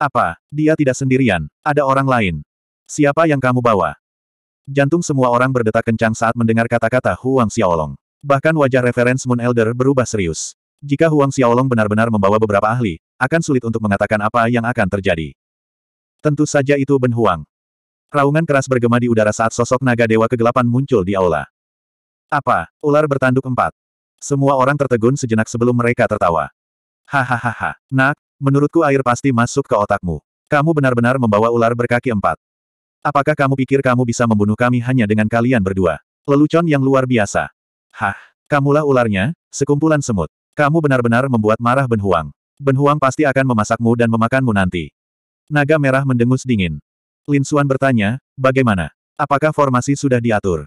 Apa, dia tidak sendirian, ada orang lain. Siapa yang kamu bawa? Jantung semua orang berdetak kencang saat mendengar kata-kata Huang Xiaolong. Bahkan wajah referensi Moon Elder berubah serius. Jika Huang Xiaolong benar-benar membawa beberapa ahli, akan sulit untuk mengatakan apa yang akan terjadi. Tentu saja itu Ben Huang. Raungan keras bergema di udara saat sosok naga dewa kegelapan muncul di aula. Apa? Ular bertanduk empat. Semua orang tertegun sejenak sebelum mereka tertawa. Hahaha, nak, Menurutku air pasti masuk ke otakmu. Kamu benar-benar membawa ular berkaki empat. Apakah kamu pikir kamu bisa membunuh kami hanya dengan kalian berdua? Lelucon yang luar biasa. Hah, kamulah ularnya, sekumpulan semut. Kamu benar-benar membuat marah Ben Huang. Ben Huang pasti akan memasakmu dan memakanmu nanti. Naga merah mendengus dingin. Lin Xuan bertanya, bagaimana? Apakah formasi sudah diatur?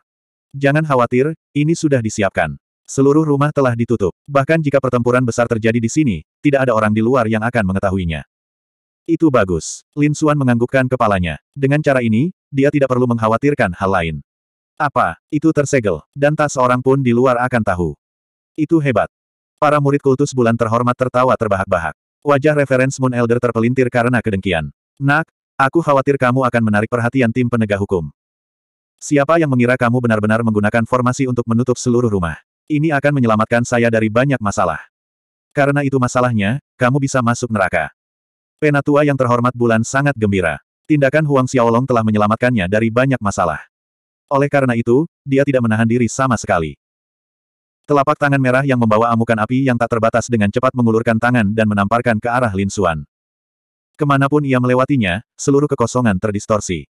Jangan khawatir, ini sudah disiapkan. Seluruh rumah telah ditutup. Bahkan jika pertempuran besar terjadi di sini, tidak ada orang di luar yang akan mengetahuinya. Itu bagus. Lin Xuan menganggukkan kepalanya. Dengan cara ini, dia tidak perlu mengkhawatirkan hal lain. Apa? Itu tersegel, dan tak seorang pun di luar akan tahu. Itu hebat. Para murid kultus bulan terhormat tertawa terbahak-bahak. Wajah referens Moon Elder terpelintir karena kedengkian. Nak, aku khawatir kamu akan menarik perhatian tim penegak hukum. Siapa yang mengira kamu benar-benar menggunakan formasi untuk menutup seluruh rumah? Ini akan menyelamatkan saya dari banyak masalah. Karena itu masalahnya, kamu bisa masuk neraka. Penatua yang terhormat bulan sangat gembira. Tindakan Huang Xiaolong telah menyelamatkannya dari banyak masalah. Oleh karena itu, dia tidak menahan diri sama sekali. Telapak tangan merah yang membawa amukan api yang tak terbatas dengan cepat mengulurkan tangan dan menamparkan ke arah Lin Xuan. Kemanapun ia melewatinya, seluruh kekosongan terdistorsi.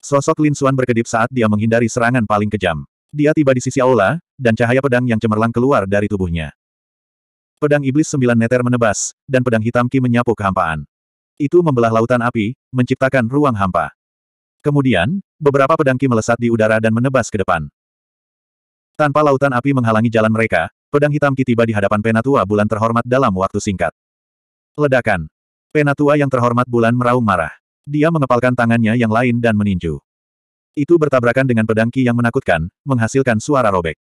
Sosok Lin Xuan berkedip saat dia menghindari serangan paling kejam. Dia tiba di sisi aula, dan cahaya pedang yang cemerlang keluar dari tubuhnya. Pedang iblis sembilan neter menebas, dan pedang hitam Ki menyapu kehampaan. Itu membelah lautan api, menciptakan ruang hampa. Kemudian, beberapa pedang Ki melesat di udara dan menebas ke depan. Tanpa lautan api menghalangi jalan mereka, pedang hitam Ki tiba di hadapan penatua bulan terhormat dalam waktu singkat. Ledakan. Penatua yang terhormat bulan meraung marah. Dia mengepalkan tangannya yang lain dan meninju. Itu bertabrakan dengan pedang Ki yang menakutkan, menghasilkan suara robek.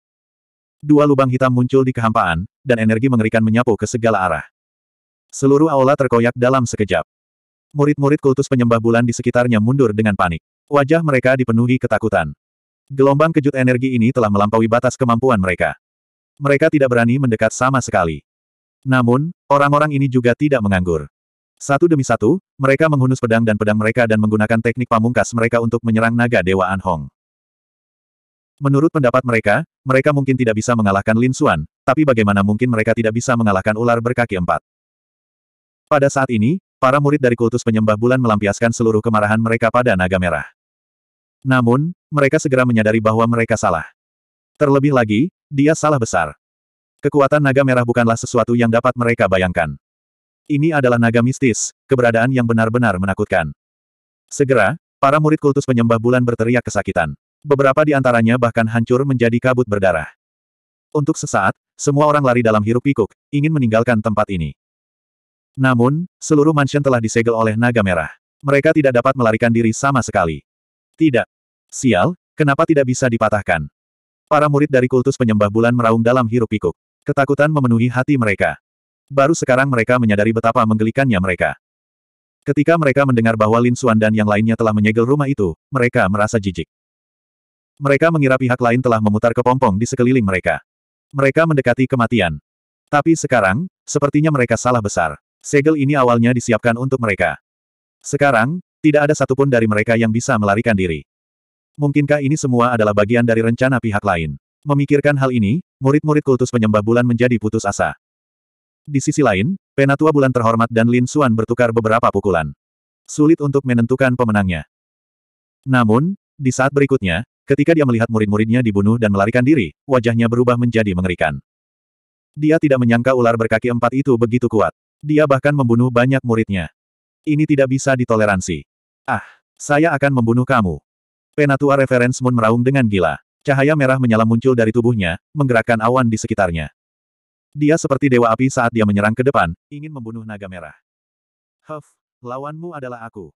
Dua lubang hitam muncul di kehampaan, dan energi mengerikan menyapu ke segala arah. Seluruh aula terkoyak dalam sekejap. Murid-murid kultus penyembah bulan di sekitarnya mundur dengan panik. Wajah mereka dipenuhi ketakutan. Gelombang kejut energi ini telah melampaui batas kemampuan mereka. Mereka tidak berani mendekat sama sekali. Namun, orang-orang ini juga tidak menganggur. Satu demi satu, mereka menghunus pedang dan pedang mereka dan menggunakan teknik pamungkas mereka untuk menyerang naga Dewa Anhong. Menurut pendapat mereka, mereka mungkin tidak bisa mengalahkan Lin Xuan, tapi bagaimana mungkin mereka tidak bisa mengalahkan ular berkaki empat. Pada saat ini, para murid dari kultus penyembah bulan melampiaskan seluruh kemarahan mereka pada naga merah. Namun, mereka segera menyadari bahwa mereka salah. Terlebih lagi, dia salah besar. Kekuatan naga merah bukanlah sesuatu yang dapat mereka bayangkan. Ini adalah naga mistis, keberadaan yang benar-benar menakutkan. Segera, para murid kultus penyembah bulan berteriak kesakitan. Beberapa di antaranya bahkan hancur menjadi kabut berdarah. Untuk sesaat, semua orang lari dalam hiruk pikuk, ingin meninggalkan tempat ini. Namun, seluruh mansion telah disegel oleh naga merah. Mereka tidak dapat melarikan diri sama sekali. Tidak. Sial, kenapa tidak bisa dipatahkan? Para murid dari kultus penyembah bulan meraung dalam hiruk pikuk. Ketakutan memenuhi hati mereka. Baru sekarang mereka menyadari betapa menggelikannya mereka. Ketika mereka mendengar bahwa Lin Xuan dan yang lainnya telah menyegel rumah itu, mereka merasa jijik. Mereka mengira pihak lain telah memutar kepompong di sekeliling mereka. Mereka mendekati kematian. Tapi sekarang, sepertinya mereka salah besar. Segel ini awalnya disiapkan untuk mereka. Sekarang, tidak ada satupun dari mereka yang bisa melarikan diri. Mungkinkah ini semua adalah bagian dari rencana pihak lain? Memikirkan hal ini, murid-murid kultus penyembah bulan menjadi putus asa. Di sisi lain, Penatua Bulan Terhormat dan Lin Suan bertukar beberapa pukulan. Sulit untuk menentukan pemenangnya. Namun, di saat berikutnya, ketika dia melihat murid-muridnya dibunuh dan melarikan diri, wajahnya berubah menjadi mengerikan. Dia tidak menyangka ular berkaki empat itu begitu kuat. Dia bahkan membunuh banyak muridnya. Ini tidak bisa ditoleransi. Ah, saya akan membunuh kamu. Penatua Reference Moon meraung dengan gila. Cahaya merah menyala muncul dari tubuhnya, menggerakkan awan di sekitarnya. Dia seperti dewa api saat dia menyerang ke depan, ingin membunuh naga merah. Huff, lawanmu adalah aku.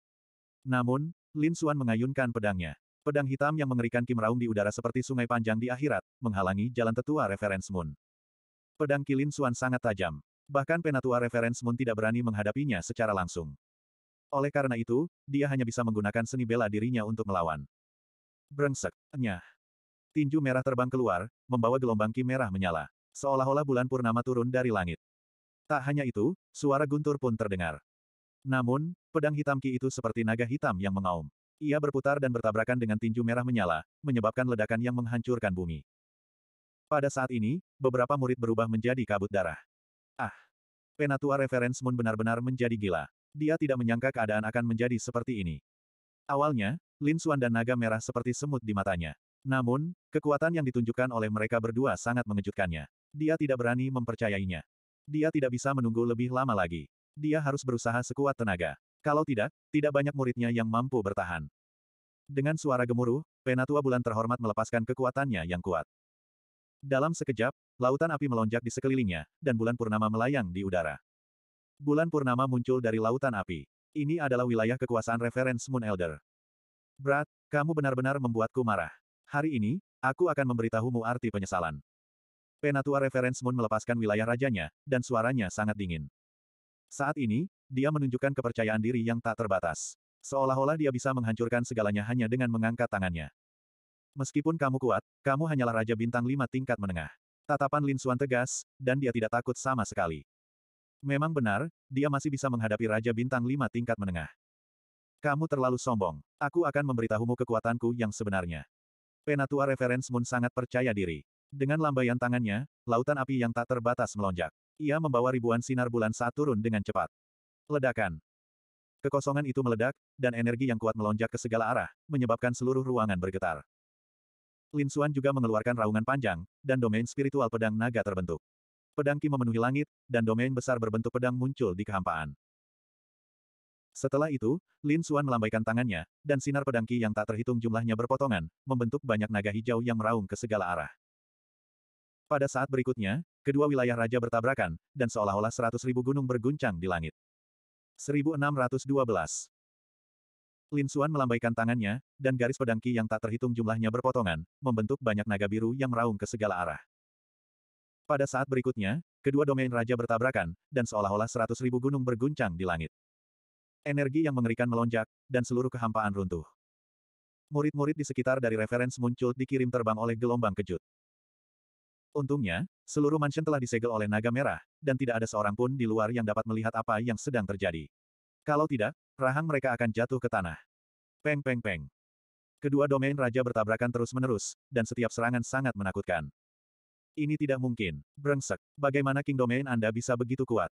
Namun, Lin Xuan mengayunkan pedangnya. Pedang hitam yang mengerikan Kim Raung di udara seperti sungai panjang di akhirat, menghalangi jalan tetua reference Moon. Pedang Lin Xuan sangat tajam. Bahkan penatua reference Moon tidak berani menghadapinya secara langsung. Oleh karena itu, dia hanya bisa menggunakan seni bela dirinya untuk melawan. Brengsek, nyah. Tinju merah terbang keluar, membawa gelombang ki merah menyala. Seolah-olah bulan purnama turun dari langit. Tak hanya itu, suara guntur pun terdengar. Namun, pedang hitam Ki itu seperti naga hitam yang mengaum. Ia berputar dan bertabrakan dengan tinju merah menyala, menyebabkan ledakan yang menghancurkan bumi. Pada saat ini, beberapa murid berubah menjadi kabut darah. Ah! Penatua Reference Moon benar-benar menjadi gila. Dia tidak menyangka keadaan akan menjadi seperti ini. Awalnya, Lin Xuan dan naga merah seperti semut di matanya. Namun, kekuatan yang ditunjukkan oleh mereka berdua sangat mengejutkannya. Dia tidak berani mempercayainya. Dia tidak bisa menunggu lebih lama lagi. Dia harus berusaha sekuat tenaga. Kalau tidak, tidak banyak muridnya yang mampu bertahan. Dengan suara gemuruh, Penatua Bulan terhormat melepaskan kekuatannya yang kuat. Dalam sekejap, lautan api melonjak di sekelilingnya, dan bulan purnama melayang di udara. Bulan purnama muncul dari lautan api. Ini adalah wilayah kekuasaan referens Moon Elder. Brat, kamu benar-benar membuatku marah. Hari ini, aku akan memberitahumu arti penyesalan. Penatua Reference Moon melepaskan wilayah rajanya, dan suaranya sangat dingin. Saat ini, dia menunjukkan kepercayaan diri yang tak terbatas. Seolah-olah dia bisa menghancurkan segalanya hanya dengan mengangkat tangannya. Meskipun kamu kuat, kamu hanyalah Raja Bintang lima tingkat menengah. Tatapan Lin Suan tegas, dan dia tidak takut sama sekali. Memang benar, dia masih bisa menghadapi Raja Bintang lima tingkat menengah. Kamu terlalu sombong. Aku akan memberitahumu kekuatanku yang sebenarnya. Penatua Reference Moon sangat percaya diri. Dengan lambaian tangannya, lautan api yang tak terbatas melonjak. Ia membawa ribuan sinar bulan saat turun dengan cepat. Ledakan. Kekosongan itu meledak, dan energi yang kuat melonjak ke segala arah, menyebabkan seluruh ruangan bergetar. Lin Xuan juga mengeluarkan raungan panjang, dan domain spiritual pedang naga terbentuk. Pedang Ki memenuhi langit, dan domain besar berbentuk pedang muncul di kehampaan. Setelah itu, Lin Xuan melambaikan tangannya, dan sinar pedang Ki yang tak terhitung jumlahnya berpotongan, membentuk banyak naga hijau yang meraung ke segala arah. Pada saat berikutnya, kedua wilayah raja bertabrakan, dan seolah-olah seratus ribu gunung berguncang di langit. 1612 Lin Xuan melambaikan tangannya, dan garis pedangki yang tak terhitung jumlahnya berpotongan, membentuk banyak naga biru yang meraung ke segala arah. Pada saat berikutnya, kedua domain raja bertabrakan, dan seolah-olah seratus ribu gunung berguncang di langit. Energi yang mengerikan melonjak, dan seluruh kehampaan runtuh. Murid-murid di sekitar dari referens muncul dikirim terbang oleh gelombang kejut. Untungnya, seluruh mansion telah disegel oleh naga merah, dan tidak ada seorang pun di luar yang dapat melihat apa yang sedang terjadi. Kalau tidak, rahang mereka akan jatuh ke tanah. Peng peng peng. Kedua domain raja bertabrakan terus-menerus, dan setiap serangan sangat menakutkan. Ini tidak mungkin. Brengsek, bagaimana King Domain Anda bisa begitu kuat?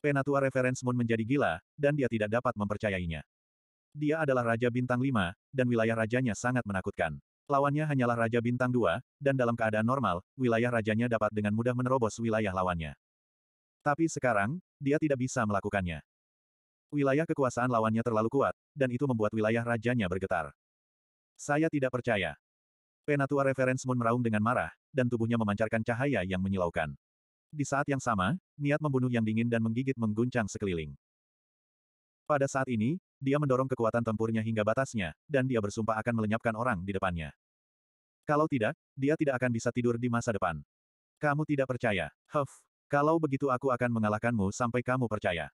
Penatua Reference Moon menjadi gila, dan dia tidak dapat mempercayainya. Dia adalah Raja Bintang 5, dan wilayah rajanya sangat menakutkan. Lawannya hanyalah Raja Bintang 2, dan dalam keadaan normal, wilayah rajanya dapat dengan mudah menerobos wilayah lawannya. Tapi sekarang, dia tidak bisa melakukannya. Wilayah kekuasaan lawannya terlalu kuat, dan itu membuat wilayah rajanya bergetar. Saya tidak percaya. Penatua Referens Moon meraung dengan marah, dan tubuhnya memancarkan cahaya yang menyilaukan. Di saat yang sama, niat membunuh yang dingin dan menggigit mengguncang sekeliling. Pada saat ini, dia mendorong kekuatan tempurnya hingga batasnya, dan dia bersumpah akan melenyapkan orang di depannya. Kalau tidak, dia tidak akan bisa tidur di masa depan. Kamu tidak percaya. Huff. Kalau begitu aku akan mengalahkanmu sampai kamu percaya.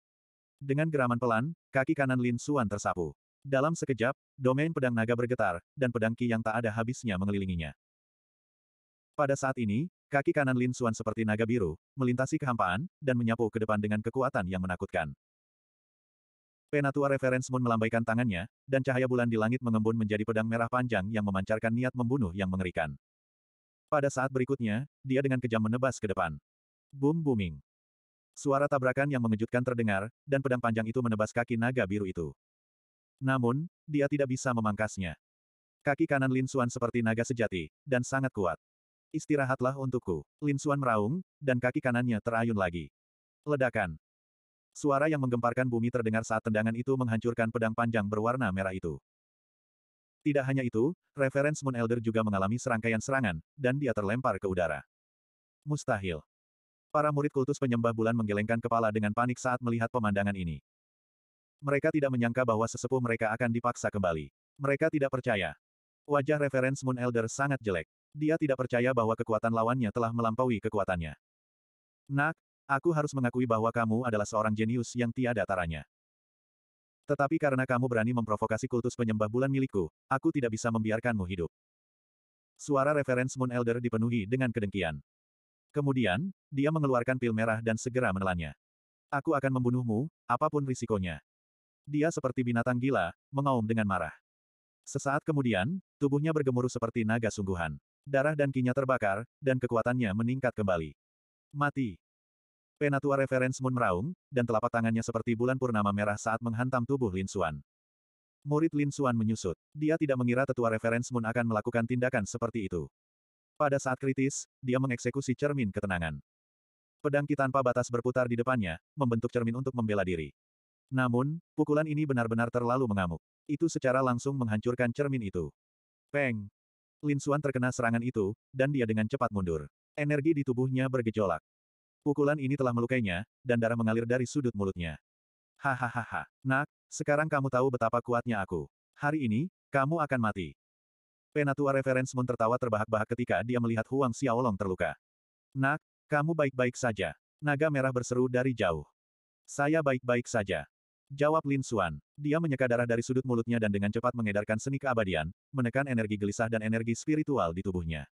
Dengan geraman pelan, kaki kanan Lin Suan tersapu. Dalam sekejap, domain pedang naga bergetar, dan pedang ki yang tak ada habisnya mengelilinginya. Pada saat ini, kaki kanan Lin Suan seperti naga biru, melintasi kehampaan, dan menyapu ke depan dengan kekuatan yang menakutkan. Penatua Reference Moon melambaikan tangannya, dan cahaya bulan di langit mengembun menjadi pedang merah panjang yang memancarkan niat membunuh yang mengerikan. Pada saat berikutnya, dia dengan kejam menebas ke depan. Boom booming. Suara tabrakan yang mengejutkan terdengar, dan pedang panjang itu menebas kaki naga biru itu. Namun, dia tidak bisa memangkasnya. Kaki kanan Lin Suan seperti naga sejati, dan sangat kuat. Istirahatlah untukku. Lin Suan meraung, dan kaki kanannya terayun lagi. Ledakan. Suara yang menggemparkan bumi terdengar saat tendangan itu menghancurkan pedang panjang berwarna merah itu. Tidak hanya itu, Reference Moon Elder juga mengalami serangkaian serangan, dan dia terlempar ke udara. Mustahil. Para murid kultus penyembah bulan menggelengkan kepala dengan panik saat melihat pemandangan ini. Mereka tidak menyangka bahwa sesepuh mereka akan dipaksa kembali. Mereka tidak percaya. Wajah Reference Moon Elder sangat jelek. Dia tidak percaya bahwa kekuatan lawannya telah melampaui kekuatannya. Nak, Aku harus mengakui bahwa kamu adalah seorang jenius yang tiada taranya. Tetapi karena kamu berani memprovokasi kultus penyembah bulan milikku, aku tidak bisa membiarkanmu hidup. Suara referens Moon Elder dipenuhi dengan kedengkian. Kemudian, dia mengeluarkan pil merah dan segera menelannya. Aku akan membunuhmu, apapun risikonya. Dia seperti binatang gila, mengaum dengan marah. Sesaat kemudian, tubuhnya bergemuruh seperti naga sungguhan. Darah dan kinya terbakar, dan kekuatannya meningkat kembali. Mati. Penatua Referens Moon meraung, dan telapak tangannya seperti bulan purnama merah saat menghantam tubuh Lin Xuan. Murid Lin Xuan menyusut. Dia tidak mengira tetua Referens Moon akan melakukan tindakan seperti itu. Pada saat kritis, dia mengeksekusi cermin ketenangan. Pedang Ki tanpa batas berputar di depannya, membentuk cermin untuk membela diri. Namun, pukulan ini benar-benar terlalu mengamuk. Itu secara langsung menghancurkan cermin itu. Peng! Lin Xuan terkena serangan itu, dan dia dengan cepat mundur. Energi di tubuhnya bergejolak. Pukulan ini telah melukainya, dan darah mengalir dari sudut mulutnya. Hahaha, nak, sekarang kamu tahu betapa kuatnya aku. Hari ini, kamu akan mati. Penatua Reference Moon tertawa terbahak-bahak ketika dia melihat Huang Xiaolong terluka. Nak, kamu baik-baik saja. Naga merah berseru dari jauh. Saya baik-baik saja. Jawab Lin Xuan. Dia menyeka darah dari sudut mulutnya dan dengan cepat mengedarkan seni keabadian, menekan energi gelisah dan energi spiritual di tubuhnya.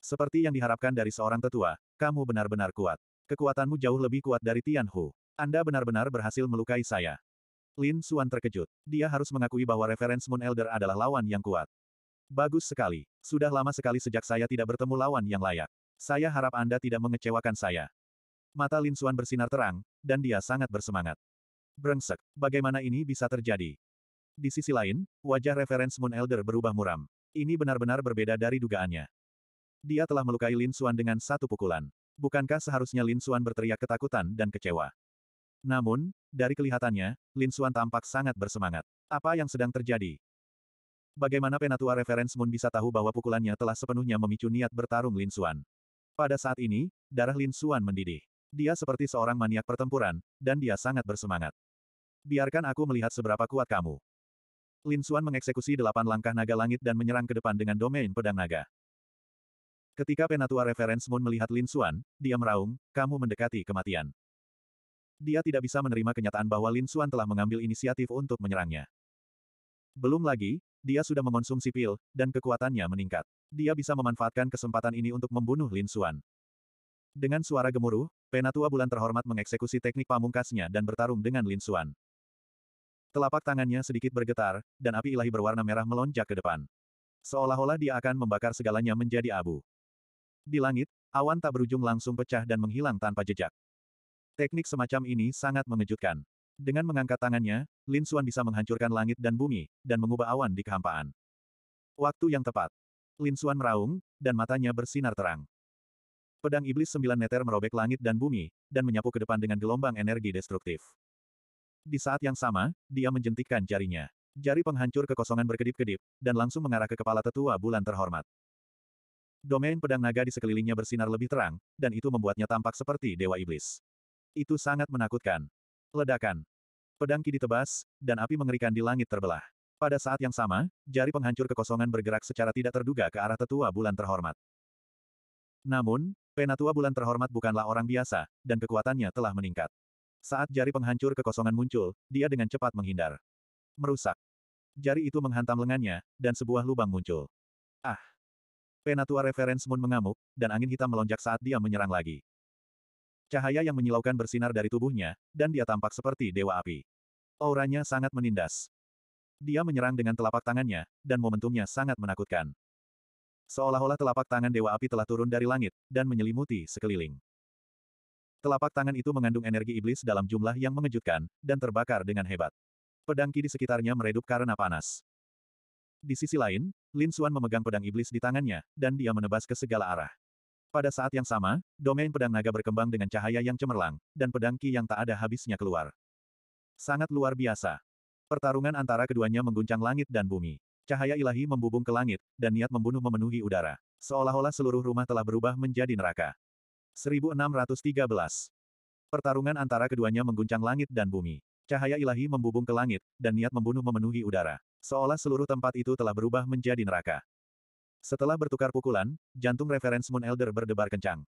Seperti yang diharapkan dari seorang tetua, kamu benar-benar kuat. Kekuatanmu jauh lebih kuat dari Tian Hu. Anda benar-benar berhasil melukai saya. Lin Suan terkejut. Dia harus mengakui bahwa reference Moon Elder adalah lawan yang kuat. Bagus sekali. Sudah lama sekali sejak saya tidak bertemu lawan yang layak. Saya harap Anda tidak mengecewakan saya. Mata Lin Suan bersinar terang, dan dia sangat bersemangat. Brengsek, bagaimana ini bisa terjadi? Di sisi lain, wajah reference Moon Elder berubah muram. Ini benar-benar berbeda dari dugaannya. Dia telah melukai Lin Xuan dengan satu pukulan. Bukankah seharusnya Lin Xuan berteriak ketakutan dan kecewa? Namun, dari kelihatannya, Lin Xuan tampak sangat bersemangat. Apa yang sedang terjadi? Bagaimana Penatua Reference Moon bisa tahu bahwa pukulannya telah sepenuhnya memicu niat bertarung Lin Xuan? Pada saat ini, darah Lin Xuan mendidih. Dia seperti seorang maniak pertempuran, dan dia sangat bersemangat. Biarkan aku melihat seberapa kuat kamu. Lin Xuan mengeksekusi delapan langkah naga langit dan menyerang ke depan dengan domain pedang naga. Ketika Penatua Reference Moon melihat Lin Xuan, dia meraung, kamu mendekati kematian. Dia tidak bisa menerima kenyataan bahwa Lin Xuan telah mengambil inisiatif untuk menyerangnya. Belum lagi, dia sudah mengonsumsi pil, dan kekuatannya meningkat. Dia bisa memanfaatkan kesempatan ini untuk membunuh Lin Xuan. Dengan suara gemuruh, Penatua Bulan terhormat mengeksekusi teknik pamungkasnya dan bertarung dengan Lin Xuan. Telapak tangannya sedikit bergetar, dan api ilahi berwarna merah melonjak ke depan. Seolah-olah dia akan membakar segalanya menjadi abu. Di langit, awan tak berujung langsung pecah dan menghilang tanpa jejak. Teknik semacam ini sangat mengejutkan. Dengan mengangkat tangannya, Lin Xuan bisa menghancurkan langit dan bumi, dan mengubah awan di kehampaan. Waktu yang tepat. Lin Xuan meraung, dan matanya bersinar terang. Pedang iblis sembilan meter merobek langit dan bumi, dan menyapu ke depan dengan gelombang energi destruktif. Di saat yang sama, dia menjentikkan jarinya. Jari penghancur kekosongan berkedip-kedip, dan langsung mengarah ke kepala tetua bulan terhormat. Domain pedang naga di sekelilingnya bersinar lebih terang, dan itu membuatnya tampak seperti dewa iblis. Itu sangat menakutkan. Ledakan. Pedang ki ditebas, dan api mengerikan di langit terbelah. Pada saat yang sama, jari penghancur kekosongan bergerak secara tidak terduga ke arah tetua bulan terhormat. Namun, penatua bulan terhormat bukanlah orang biasa, dan kekuatannya telah meningkat. Saat jari penghancur kekosongan muncul, dia dengan cepat menghindar. Merusak. Jari itu menghantam lengannya, dan sebuah lubang muncul. Ah! Penatua Reference Moon mengamuk, dan angin hitam melonjak saat dia menyerang lagi. Cahaya yang menyilaukan bersinar dari tubuhnya, dan dia tampak seperti dewa api. Auranya sangat menindas. Dia menyerang dengan telapak tangannya, dan momentumnya sangat menakutkan. Seolah-olah telapak tangan dewa api telah turun dari langit, dan menyelimuti sekeliling. Telapak tangan itu mengandung energi iblis dalam jumlah yang mengejutkan, dan terbakar dengan hebat. Pedang kidi di sekitarnya meredup karena panas. Di sisi lain, Lin Xuan memegang pedang iblis di tangannya, dan dia menebas ke segala arah. Pada saat yang sama, domain pedang naga berkembang dengan cahaya yang cemerlang, dan pedang ki yang tak ada habisnya keluar. Sangat luar biasa. Pertarungan antara keduanya mengguncang langit dan bumi. Cahaya ilahi membubung ke langit, dan niat membunuh memenuhi udara. Seolah-olah seluruh rumah telah berubah menjadi neraka. 1613. Pertarungan antara keduanya mengguncang langit dan bumi. Cahaya ilahi membubung ke langit, dan niat membunuh memenuhi udara. Seolah seluruh tempat itu telah berubah menjadi neraka. Setelah bertukar pukulan, jantung referens Moon Elder berdebar kencang.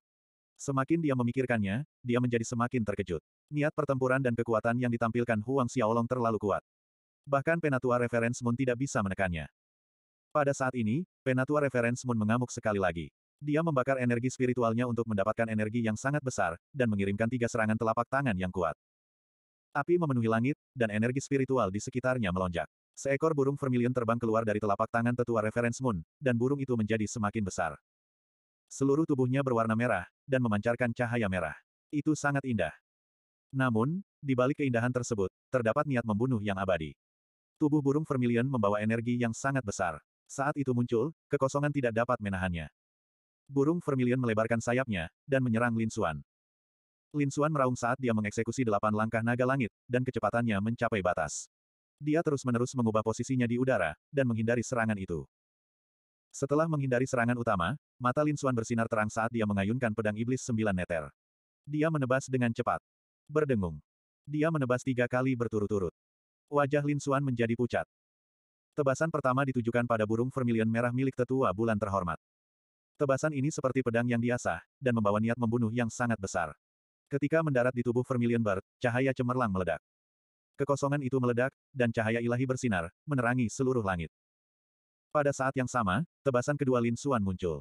Semakin dia memikirkannya, dia menjadi semakin terkejut. Niat pertempuran dan kekuatan yang ditampilkan Huang Xiaolong terlalu kuat. Bahkan Penatua Reference Moon tidak bisa menekannya. Pada saat ini, Penatua Reference Moon mengamuk sekali lagi. Dia membakar energi spiritualnya untuk mendapatkan energi yang sangat besar, dan mengirimkan tiga serangan telapak tangan yang kuat. Api memenuhi langit, dan energi spiritual di sekitarnya melonjak. Seekor burung vermilion terbang keluar dari telapak tangan tetua reference moon, dan burung itu menjadi semakin besar. Seluruh tubuhnya berwarna merah, dan memancarkan cahaya merah. Itu sangat indah. Namun, di balik keindahan tersebut, terdapat niat membunuh yang abadi. Tubuh burung vermilion membawa energi yang sangat besar. Saat itu muncul, kekosongan tidak dapat menahannya. Burung vermilion melebarkan sayapnya, dan menyerang Lin Xuan. Lin Xuan meraung saat dia mengeksekusi delapan langkah naga langit, dan kecepatannya mencapai batas dia terus-menerus mengubah posisinya di udara, dan menghindari serangan itu. Setelah menghindari serangan utama, mata Lin Xuan bersinar terang saat dia mengayunkan pedang iblis sembilan neter. Dia menebas dengan cepat. Berdengung. Dia menebas tiga kali berturut-turut. Wajah Lin Xuan menjadi pucat. Tebasan pertama ditujukan pada burung vermilion merah milik tetua bulan terhormat. Tebasan ini seperti pedang yang diasah, dan membawa niat membunuh yang sangat besar. Ketika mendarat di tubuh vermilion bird, cahaya cemerlang meledak. Kekosongan itu meledak, dan cahaya ilahi bersinar, menerangi seluruh langit. Pada saat yang sama, tebasan kedua Lin Suan muncul.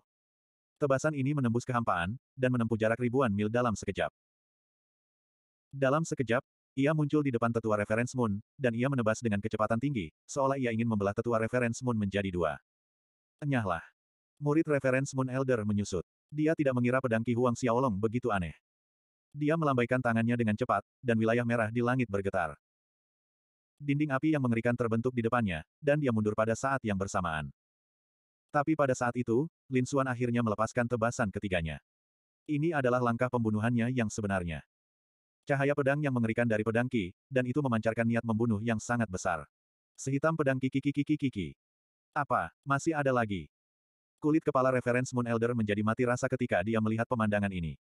Tebasan ini menembus kehampaan, dan menempuh jarak ribuan mil dalam sekejap. Dalam sekejap, ia muncul di depan tetua reference Moon, dan ia menebas dengan kecepatan tinggi, seolah ia ingin membelah tetua reference Moon menjadi dua. Enyahlah. Murid reference Moon Elder menyusut. Dia tidak mengira pedang Ki Huang Xiaolong begitu aneh. Dia melambaikan tangannya dengan cepat, dan wilayah merah di langit bergetar dinding api yang mengerikan terbentuk di depannya, dan dia mundur pada saat yang bersamaan. Tapi pada saat itu, Lin Xuan akhirnya melepaskan tebasan ketiganya. Ini adalah langkah pembunuhannya yang sebenarnya. Cahaya pedang yang mengerikan dari pedang Ki, dan itu memancarkan niat membunuh yang sangat besar. Sehitam pedang Ki Ki Ki Ki Ki Ki. ki. Apa, masih ada lagi? Kulit kepala Reference Moon Elder menjadi mati rasa ketika dia melihat pemandangan ini.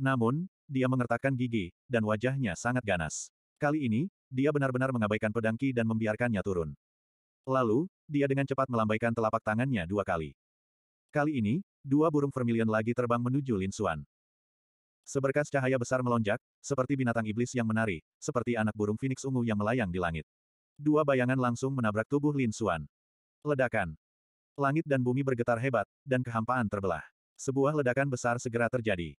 Namun, dia mengertakkan gigi, dan wajahnya sangat ganas. Kali ini, dia benar-benar mengabaikan pedang Ki dan membiarkannya turun. Lalu, dia dengan cepat melambaikan telapak tangannya dua kali. Kali ini, dua burung vermilion lagi terbang menuju Lin Xuan. Seberkas cahaya besar melonjak, seperti binatang iblis yang menari, seperti anak burung phoenix ungu yang melayang di langit. Dua bayangan langsung menabrak tubuh Lin Xuan. Ledakan. Langit dan bumi bergetar hebat, dan kehampaan terbelah. Sebuah ledakan besar segera terjadi.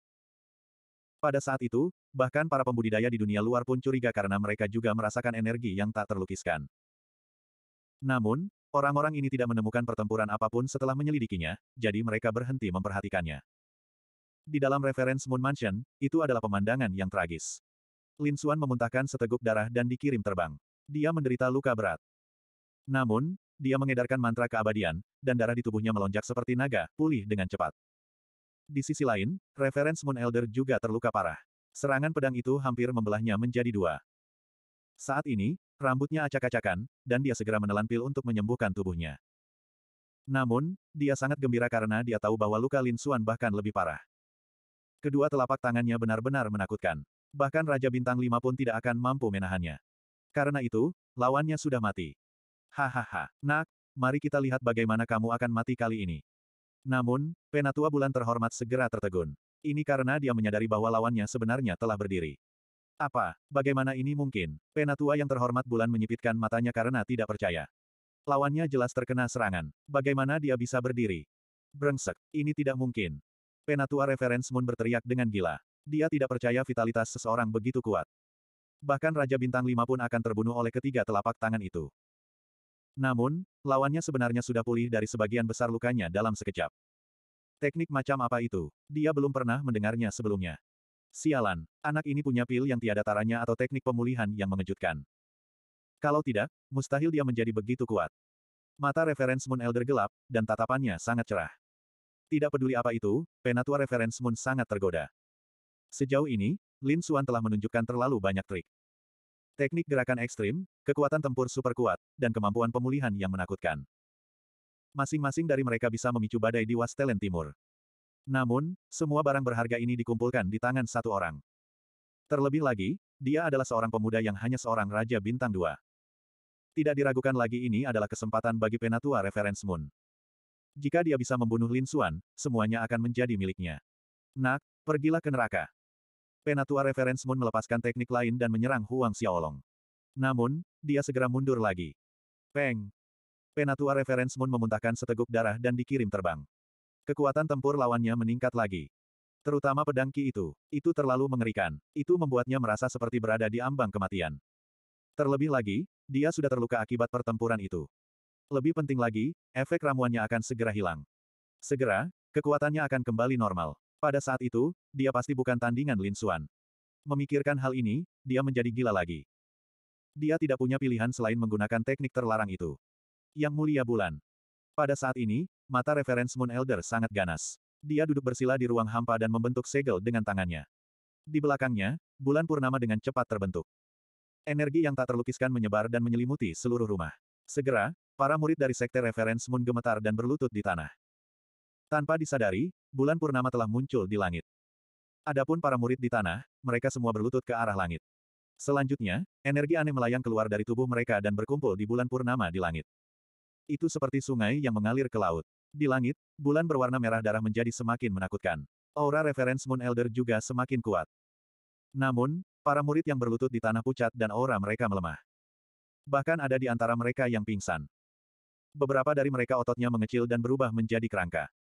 Pada saat itu, bahkan para pembudidaya di dunia luar pun curiga karena mereka juga merasakan energi yang tak terlukiskan. Namun, orang-orang ini tidak menemukan pertempuran apapun setelah menyelidikinya, jadi mereka berhenti memperhatikannya. Di dalam reference Moon Mansion, itu adalah pemandangan yang tragis. Lin Xuan memuntahkan seteguk darah dan dikirim terbang. Dia menderita luka berat. Namun, dia mengedarkan mantra keabadian, dan darah di tubuhnya melonjak seperti naga, pulih dengan cepat. Di sisi lain, Reverence Moon Elder juga terluka parah. Serangan pedang itu hampir membelahnya menjadi dua. Saat ini, rambutnya acak-acakan, dan dia segera menelan pil untuk menyembuhkan tubuhnya. Namun, dia sangat gembira karena dia tahu bahwa luka Lin Suan bahkan lebih parah. Kedua telapak tangannya benar-benar menakutkan. Bahkan Raja Bintang Lima pun tidak akan mampu menahannya. Karena itu, lawannya sudah mati. Hahaha, nak, mari kita lihat bagaimana kamu akan mati kali ini. Namun, penatua bulan terhormat segera tertegun. Ini karena dia menyadari bahwa lawannya sebenarnya telah berdiri. Apa, bagaimana ini mungkin? Penatua yang terhormat bulan menyipitkan matanya karena tidak percaya. Lawannya jelas terkena serangan. Bagaimana dia bisa berdiri? Brengsek, ini tidak mungkin. Penatua Reference Moon berteriak dengan gila. Dia tidak percaya vitalitas seseorang begitu kuat. Bahkan Raja Bintang lima pun akan terbunuh oleh ketiga telapak tangan itu. Namun, lawannya sebenarnya sudah pulih dari sebagian besar lukanya dalam sekejap. Teknik macam apa itu? Dia belum pernah mendengarnya sebelumnya. Sialan, anak ini punya pil yang tiada taranya atau teknik pemulihan yang mengejutkan. Kalau tidak, mustahil dia menjadi begitu kuat. Mata referens Moon Elder gelap, dan tatapannya sangat cerah. Tidak peduli apa itu, penatua referens Moon sangat tergoda. Sejauh ini, Lin Suan telah menunjukkan terlalu banyak trik. Teknik gerakan ekstrim, kekuatan tempur super kuat, dan kemampuan pemulihan yang menakutkan. Masing-masing dari mereka bisa memicu badai di Wastelen Timur. Namun, semua barang berharga ini dikumpulkan di tangan satu orang. Terlebih lagi, dia adalah seorang pemuda yang hanya seorang Raja Bintang Dua. Tidak diragukan lagi ini adalah kesempatan bagi Penatua Reference Moon. Jika dia bisa membunuh Lin Xuan, semuanya akan menjadi miliknya. Nak, pergilah ke neraka. Penatua Reference Moon melepaskan teknik lain dan menyerang Huang Xiaolong. Namun, dia segera mundur lagi. Peng! Penatua Reference Moon memuntahkan seteguk darah dan dikirim terbang. Kekuatan tempur lawannya meningkat lagi. Terutama pedang Ki itu. Itu terlalu mengerikan. Itu membuatnya merasa seperti berada di ambang kematian. Terlebih lagi, dia sudah terluka akibat pertempuran itu. Lebih penting lagi, efek ramuannya akan segera hilang. Segera, kekuatannya akan kembali normal. Pada saat itu, dia pasti bukan tandingan Lin Xuan. Memikirkan hal ini, dia menjadi gila lagi. Dia tidak punya pilihan selain menggunakan teknik terlarang itu. Yang mulia bulan. Pada saat ini, mata referens Moon Elder sangat ganas. Dia duduk bersila di ruang hampa dan membentuk segel dengan tangannya. Di belakangnya, bulan purnama dengan cepat terbentuk. Energi yang tak terlukiskan menyebar dan menyelimuti seluruh rumah. Segera, para murid dari sekte referens Moon gemetar dan berlutut di tanah. Tanpa disadari, bulan purnama telah muncul di langit. Adapun para murid di tanah, mereka semua berlutut ke arah langit. Selanjutnya, energi aneh melayang keluar dari tubuh mereka dan berkumpul di bulan purnama di langit. Itu seperti sungai yang mengalir ke laut. Di langit, bulan berwarna merah darah menjadi semakin menakutkan. Aura reference Moon Elder juga semakin kuat. Namun, para murid yang berlutut di tanah pucat dan aura mereka melemah. Bahkan ada di antara mereka yang pingsan. Beberapa dari mereka ototnya mengecil dan berubah menjadi kerangka.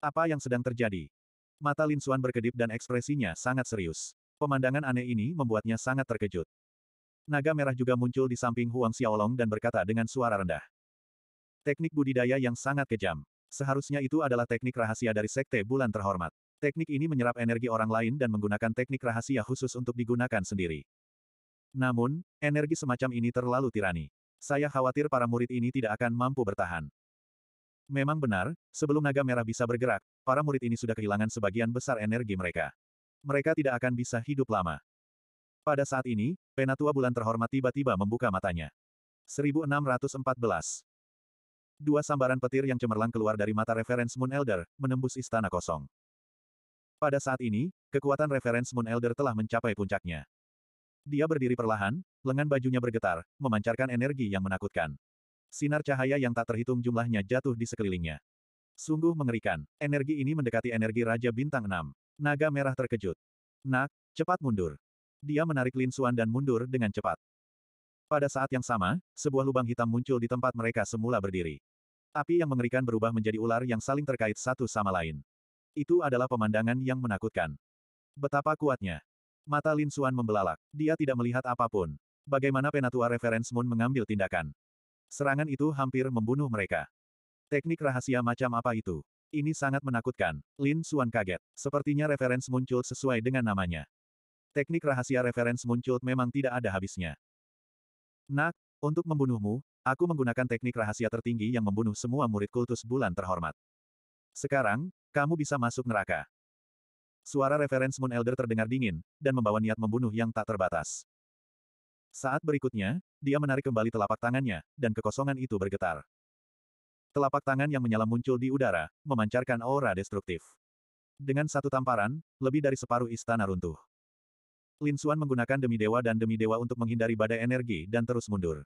Apa yang sedang terjadi? Mata Lin Xuan berkedip dan ekspresinya sangat serius. Pemandangan aneh ini membuatnya sangat terkejut. Naga merah juga muncul di samping Huang Xiaolong dan berkata dengan suara rendah. Teknik budidaya yang sangat kejam. Seharusnya itu adalah teknik rahasia dari Sekte Bulan Terhormat. Teknik ini menyerap energi orang lain dan menggunakan teknik rahasia khusus untuk digunakan sendiri. Namun, energi semacam ini terlalu tirani. Saya khawatir para murid ini tidak akan mampu bertahan. Memang benar, sebelum naga merah bisa bergerak, para murid ini sudah kehilangan sebagian besar energi mereka. Mereka tidak akan bisa hidup lama. Pada saat ini, penatua bulan terhormat tiba-tiba membuka matanya. 1614 Dua sambaran petir yang cemerlang keluar dari mata referens Moon Elder, menembus istana kosong. Pada saat ini, kekuatan referens Moon Elder telah mencapai puncaknya. Dia berdiri perlahan, lengan bajunya bergetar, memancarkan energi yang menakutkan. Sinar cahaya yang tak terhitung jumlahnya jatuh di sekelilingnya. Sungguh mengerikan. Energi ini mendekati energi Raja Bintang 6. Naga Merah terkejut. Nak, cepat mundur. Dia menarik Lin Suan dan mundur dengan cepat. Pada saat yang sama, sebuah lubang hitam muncul di tempat mereka semula berdiri. Api yang mengerikan berubah menjadi ular yang saling terkait satu sama lain. Itu adalah pemandangan yang menakutkan. Betapa kuatnya. Mata Lin Suan membelalak. Dia tidak melihat apapun. Bagaimana Penatua Reference Moon mengambil tindakan? Serangan itu hampir membunuh mereka. Teknik rahasia macam apa itu? Ini sangat menakutkan. Lin Suan kaget. Sepertinya referens muncul sesuai dengan namanya. Teknik rahasia referens muncul memang tidak ada habisnya. Nak, untuk membunuhmu, aku menggunakan teknik rahasia tertinggi yang membunuh semua murid kultus bulan terhormat. Sekarang, kamu bisa masuk neraka. Suara referens Moon Elder terdengar dingin, dan membawa niat membunuh yang tak terbatas. Saat berikutnya, dia menarik kembali telapak tangannya, dan kekosongan itu bergetar. Telapak tangan yang menyala muncul di udara, memancarkan aura destruktif. Dengan satu tamparan, lebih dari separuh istana runtuh. Lin Xuan menggunakan demi dewa dan demi dewa untuk menghindari badai energi dan terus mundur.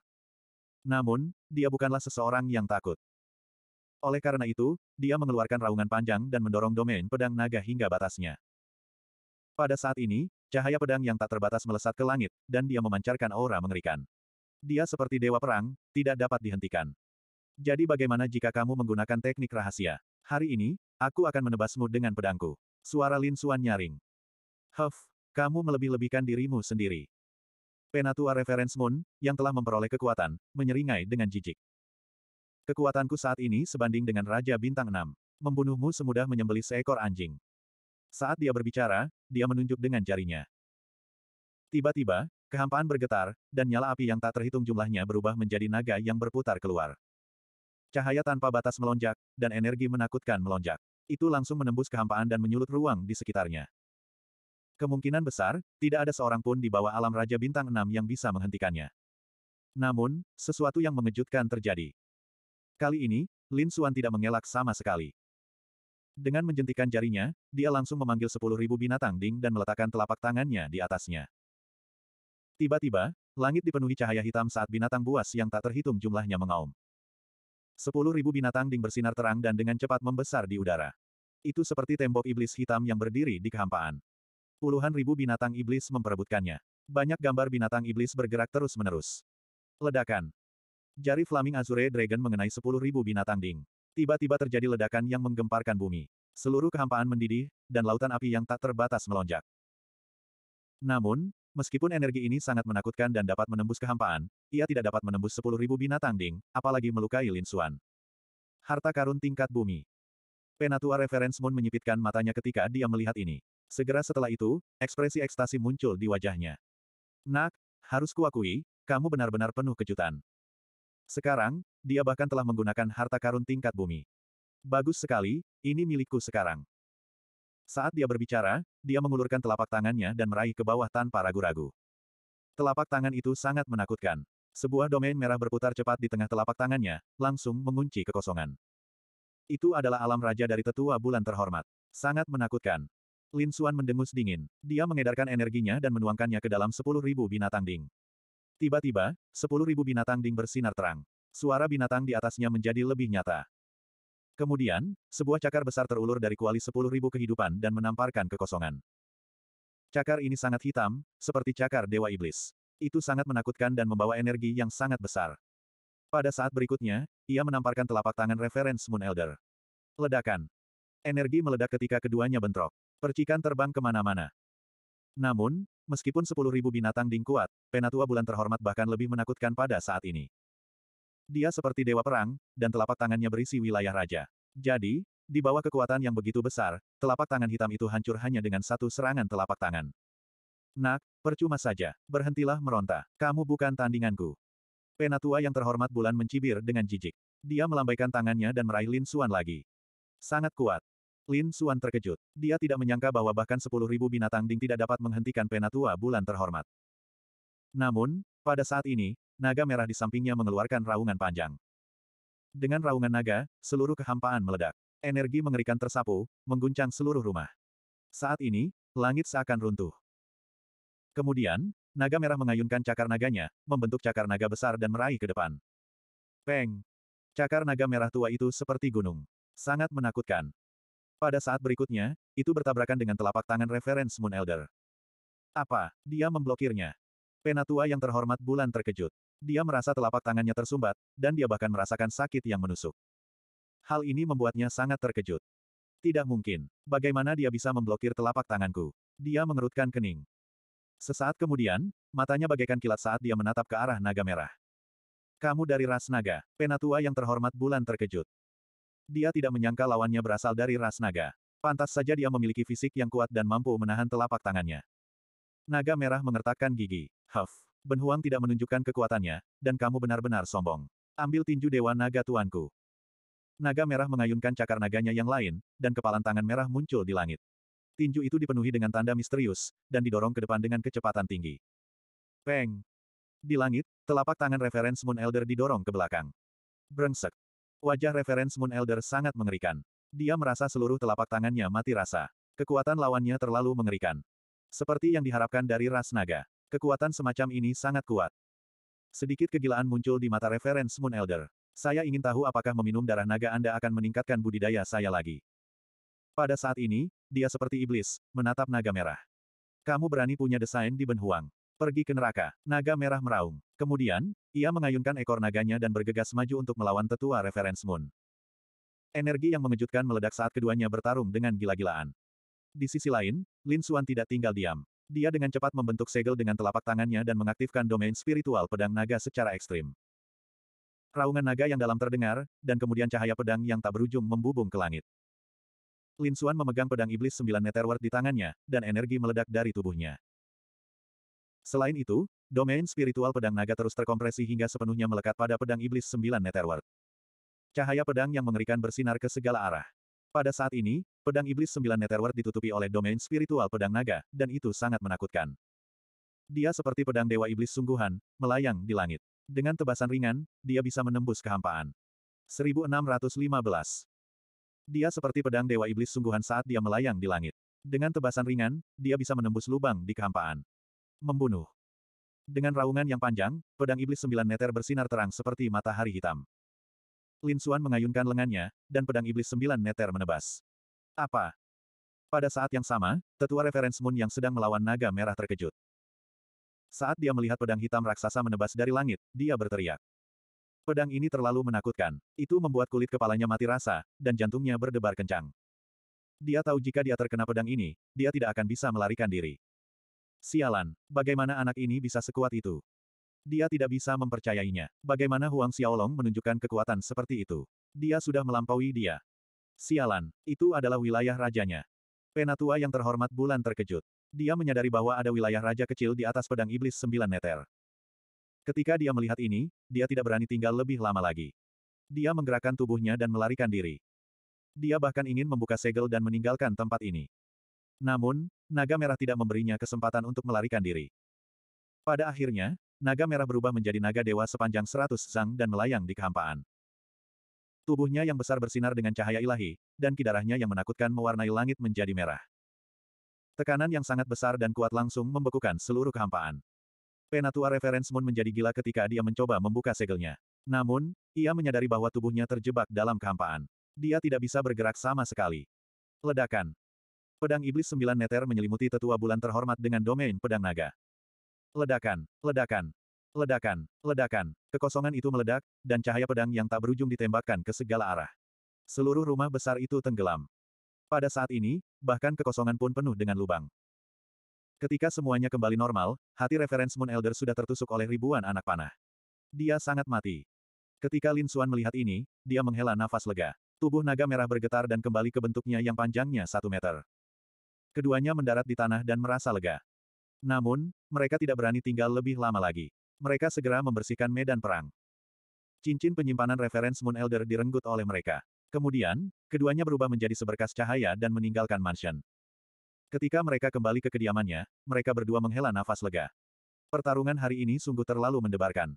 Namun, dia bukanlah seseorang yang takut. Oleh karena itu, dia mengeluarkan raungan panjang dan mendorong domain pedang naga hingga batasnya. Pada saat ini, Cahaya pedang yang tak terbatas melesat ke langit, dan dia memancarkan aura mengerikan. Dia seperti dewa perang, tidak dapat dihentikan. Jadi bagaimana jika kamu menggunakan teknik rahasia? Hari ini, aku akan menebasmu dengan pedangku. Suara Lin Suan nyaring. Huff, kamu melebih-lebihkan dirimu sendiri. Penatua Reference Moon, yang telah memperoleh kekuatan, menyeringai dengan jijik. Kekuatanku saat ini sebanding dengan Raja Bintang 6. Membunuhmu semudah menyembelih seekor anjing. Saat dia berbicara, dia menunjuk dengan jarinya. Tiba-tiba, kehampaan bergetar, dan nyala api yang tak terhitung jumlahnya berubah menjadi naga yang berputar keluar. Cahaya tanpa batas melonjak, dan energi menakutkan melonjak. Itu langsung menembus kehampaan dan menyulut ruang di sekitarnya. Kemungkinan besar, tidak ada seorang pun di bawah alam Raja Bintang 6 yang bisa menghentikannya. Namun, sesuatu yang mengejutkan terjadi. Kali ini, Lin Suan tidak mengelak sama sekali. Dengan menjentikan jarinya, dia langsung memanggil sepuluh ribu binatang ding dan meletakkan telapak tangannya di atasnya. Tiba-tiba, langit dipenuhi cahaya hitam saat binatang buas yang tak terhitung jumlahnya mengaum. Sepuluh ribu binatang ding bersinar terang dan dengan cepat membesar di udara. Itu seperti tembok iblis hitam yang berdiri di kehampaan. Puluhan ribu binatang iblis memperebutkannya. Banyak gambar binatang iblis bergerak terus-menerus. Ledakan. Jari Flaming Azure Dragon mengenai sepuluh ribu binatang ding. Tiba-tiba terjadi ledakan yang menggemparkan bumi. Seluruh kehampaan mendidih, dan lautan api yang tak terbatas melonjak. Namun, meskipun energi ini sangat menakutkan dan dapat menembus kehampaan, ia tidak dapat menembus 10.000 binatang ding, apalagi melukai Lin Xuan. Harta karun tingkat bumi. Penatua Reference Moon menyipitkan matanya ketika dia melihat ini. Segera setelah itu, ekspresi ekstasi muncul di wajahnya. Nak, harus kuakui, kamu benar-benar penuh kejutan. Sekarang, dia bahkan telah menggunakan harta karun tingkat bumi. Bagus sekali, ini milikku sekarang. Saat dia berbicara, dia mengulurkan telapak tangannya dan meraih ke bawah tanpa ragu-ragu. Telapak tangan itu sangat menakutkan. Sebuah domain merah berputar cepat di tengah telapak tangannya, langsung mengunci kekosongan. Itu adalah alam raja dari tetua bulan terhormat. Sangat menakutkan. Lin Suan mendengus dingin. Dia mengedarkan energinya dan menuangkannya ke dalam 10.000 binatang ding. Tiba-tiba, sepuluh ribu binatang ding bersinar terang. Suara binatang di atasnya menjadi lebih nyata. Kemudian, sebuah cakar besar terulur dari kuali sepuluh ribu kehidupan dan menamparkan kekosongan. Cakar ini sangat hitam, seperti cakar Dewa Iblis. Itu sangat menakutkan dan membawa energi yang sangat besar. Pada saat berikutnya, ia menamparkan telapak tangan reference Moon Elder. Ledakan. Energi meledak ketika keduanya bentrok. Percikan terbang kemana-mana. Namun, Meskipun 10.000 binatang ding kuat, penatua bulan terhormat bahkan lebih menakutkan pada saat ini. Dia seperti dewa perang, dan telapak tangannya berisi wilayah raja. Jadi, di bawah kekuatan yang begitu besar, telapak tangan hitam itu hancur hanya dengan satu serangan telapak tangan. Nak, percuma saja. Berhentilah meronta. Kamu bukan tandinganku. Penatua yang terhormat bulan mencibir dengan jijik. Dia melambaikan tangannya dan meraih Lin Suan lagi. Sangat kuat. Lin Suan terkejut. Dia tidak menyangka bahwa bahkan sepuluh ribu binatang ding tidak dapat menghentikan penatua bulan terhormat. Namun, pada saat ini, naga merah di sampingnya mengeluarkan raungan panjang. Dengan raungan naga, seluruh kehampaan meledak. Energi mengerikan tersapu, mengguncang seluruh rumah. Saat ini, langit seakan runtuh. Kemudian, naga merah mengayunkan cakar naganya, membentuk cakar naga besar dan meraih ke depan. Peng! Cakar naga merah tua itu seperti gunung. Sangat menakutkan. Pada saat berikutnya, itu bertabrakan dengan telapak tangan referens Moon Elder. Apa? Dia memblokirnya. Penatua yang terhormat bulan terkejut. Dia merasa telapak tangannya tersumbat, dan dia bahkan merasakan sakit yang menusuk. Hal ini membuatnya sangat terkejut. Tidak mungkin. Bagaimana dia bisa memblokir telapak tanganku? Dia mengerutkan kening. Sesaat kemudian, matanya bagaikan kilat saat dia menatap ke arah naga merah. Kamu dari ras naga, penatua yang terhormat bulan terkejut. Dia tidak menyangka lawannya berasal dari ras naga. Pantas saja dia memiliki fisik yang kuat dan mampu menahan telapak tangannya. Naga merah mengertakkan gigi. Huff. Ben Huang tidak menunjukkan kekuatannya, dan kamu benar-benar sombong. Ambil tinju Dewa Naga tuanku. Naga merah mengayunkan cakar naganya yang lain, dan kepalan tangan merah muncul di langit. Tinju itu dipenuhi dengan tanda misterius, dan didorong ke depan dengan kecepatan tinggi. Peng! Di langit, telapak tangan referens Moon Elder didorong ke belakang. Brengsek! Wajah referens Moon Elder sangat mengerikan. Dia merasa seluruh telapak tangannya mati rasa. Kekuatan lawannya terlalu mengerikan. Seperti yang diharapkan dari ras naga. Kekuatan semacam ini sangat kuat. Sedikit kegilaan muncul di mata referens Moon Elder. Saya ingin tahu apakah meminum darah naga Anda akan meningkatkan budidaya saya lagi. Pada saat ini, dia seperti iblis, menatap naga merah. Kamu berani punya desain di Benhuang. Pergi ke neraka, naga merah meraung. Kemudian, ia mengayunkan ekor naganya dan bergegas maju untuk melawan tetua referens Moon. Energi yang mengejutkan meledak saat keduanya bertarung dengan gila-gilaan. Di sisi lain, Lin Suan tidak tinggal diam. Dia dengan cepat membentuk segel dengan telapak tangannya dan mengaktifkan domain spiritual pedang naga secara ekstrim. Raungan naga yang dalam terdengar, dan kemudian cahaya pedang yang tak berujung membubung ke langit. Lin Suan memegang pedang iblis sembilan meteor di tangannya, dan energi meledak dari tubuhnya. Selain itu, domain spiritual pedang naga terus terkompresi hingga sepenuhnya melekat pada pedang iblis sembilan netherworld. Cahaya pedang yang mengerikan bersinar ke segala arah. Pada saat ini, pedang iblis sembilan netherworld ditutupi oleh domain spiritual pedang naga, dan itu sangat menakutkan. Dia seperti pedang dewa iblis sungguhan, melayang di langit. Dengan tebasan ringan, dia bisa menembus kehampaan. 1615 Dia seperti pedang dewa iblis sungguhan saat dia melayang di langit. Dengan tebasan ringan, dia bisa menembus lubang di kehampaan membunuh. Dengan raungan yang panjang, pedang iblis sembilan meter bersinar terang seperti matahari hitam. Lin Xuan mengayunkan lengannya, dan pedang iblis sembilan meter menebas. Apa? Pada saat yang sama, tetua referens Moon yang sedang melawan naga merah terkejut. Saat dia melihat pedang hitam raksasa menebas dari langit, dia berteriak. Pedang ini terlalu menakutkan. Itu membuat kulit kepalanya mati rasa, dan jantungnya berdebar kencang. Dia tahu jika dia terkena pedang ini, dia tidak akan bisa melarikan diri. Sialan, bagaimana anak ini bisa sekuat itu? Dia tidak bisa mempercayainya. Bagaimana Huang Xiaolong menunjukkan kekuatan seperti itu? Dia sudah melampaui dia. Sialan, itu adalah wilayah rajanya. Penatua yang terhormat bulan terkejut. Dia menyadari bahwa ada wilayah raja kecil di atas pedang iblis sembilan meter. Ketika dia melihat ini, dia tidak berani tinggal lebih lama lagi. Dia menggerakkan tubuhnya dan melarikan diri. Dia bahkan ingin membuka segel dan meninggalkan tempat ini. Namun, naga merah tidak memberinya kesempatan untuk melarikan diri. Pada akhirnya, naga merah berubah menjadi naga dewa sepanjang seratus zang dan melayang di kehampaan. Tubuhnya yang besar bersinar dengan cahaya ilahi, dan kidarahnya yang menakutkan mewarnai langit menjadi merah. Tekanan yang sangat besar dan kuat langsung membekukan seluruh kehampaan. Penatua Reference Moon menjadi gila ketika dia mencoba membuka segelnya. Namun, ia menyadari bahwa tubuhnya terjebak dalam kehampaan. Dia tidak bisa bergerak sama sekali. Ledakan. Pedang iblis sembilan meter menyelimuti tetua bulan terhormat dengan domain pedang naga. Ledakan, ledakan, ledakan, ledakan. Kekosongan itu meledak, dan cahaya pedang yang tak berujung ditembakkan ke segala arah. Seluruh rumah besar itu tenggelam. Pada saat ini, bahkan kekosongan pun penuh dengan lubang. Ketika semuanya kembali normal, hati Reference Moon Elder sudah tertusuk oleh ribuan anak panah. Dia sangat mati. Ketika Lin Xuan melihat ini, dia menghela nafas lega. Tubuh naga merah bergetar dan kembali ke bentuknya yang panjangnya satu meter. Keduanya mendarat di tanah dan merasa lega. Namun, mereka tidak berani tinggal lebih lama lagi. Mereka segera membersihkan medan perang. Cincin penyimpanan referensi Moon Elder direnggut oleh mereka. Kemudian, keduanya berubah menjadi seberkas cahaya dan meninggalkan mansion. Ketika mereka kembali ke kediamannya, mereka berdua menghela nafas lega. Pertarungan hari ini sungguh terlalu mendebarkan.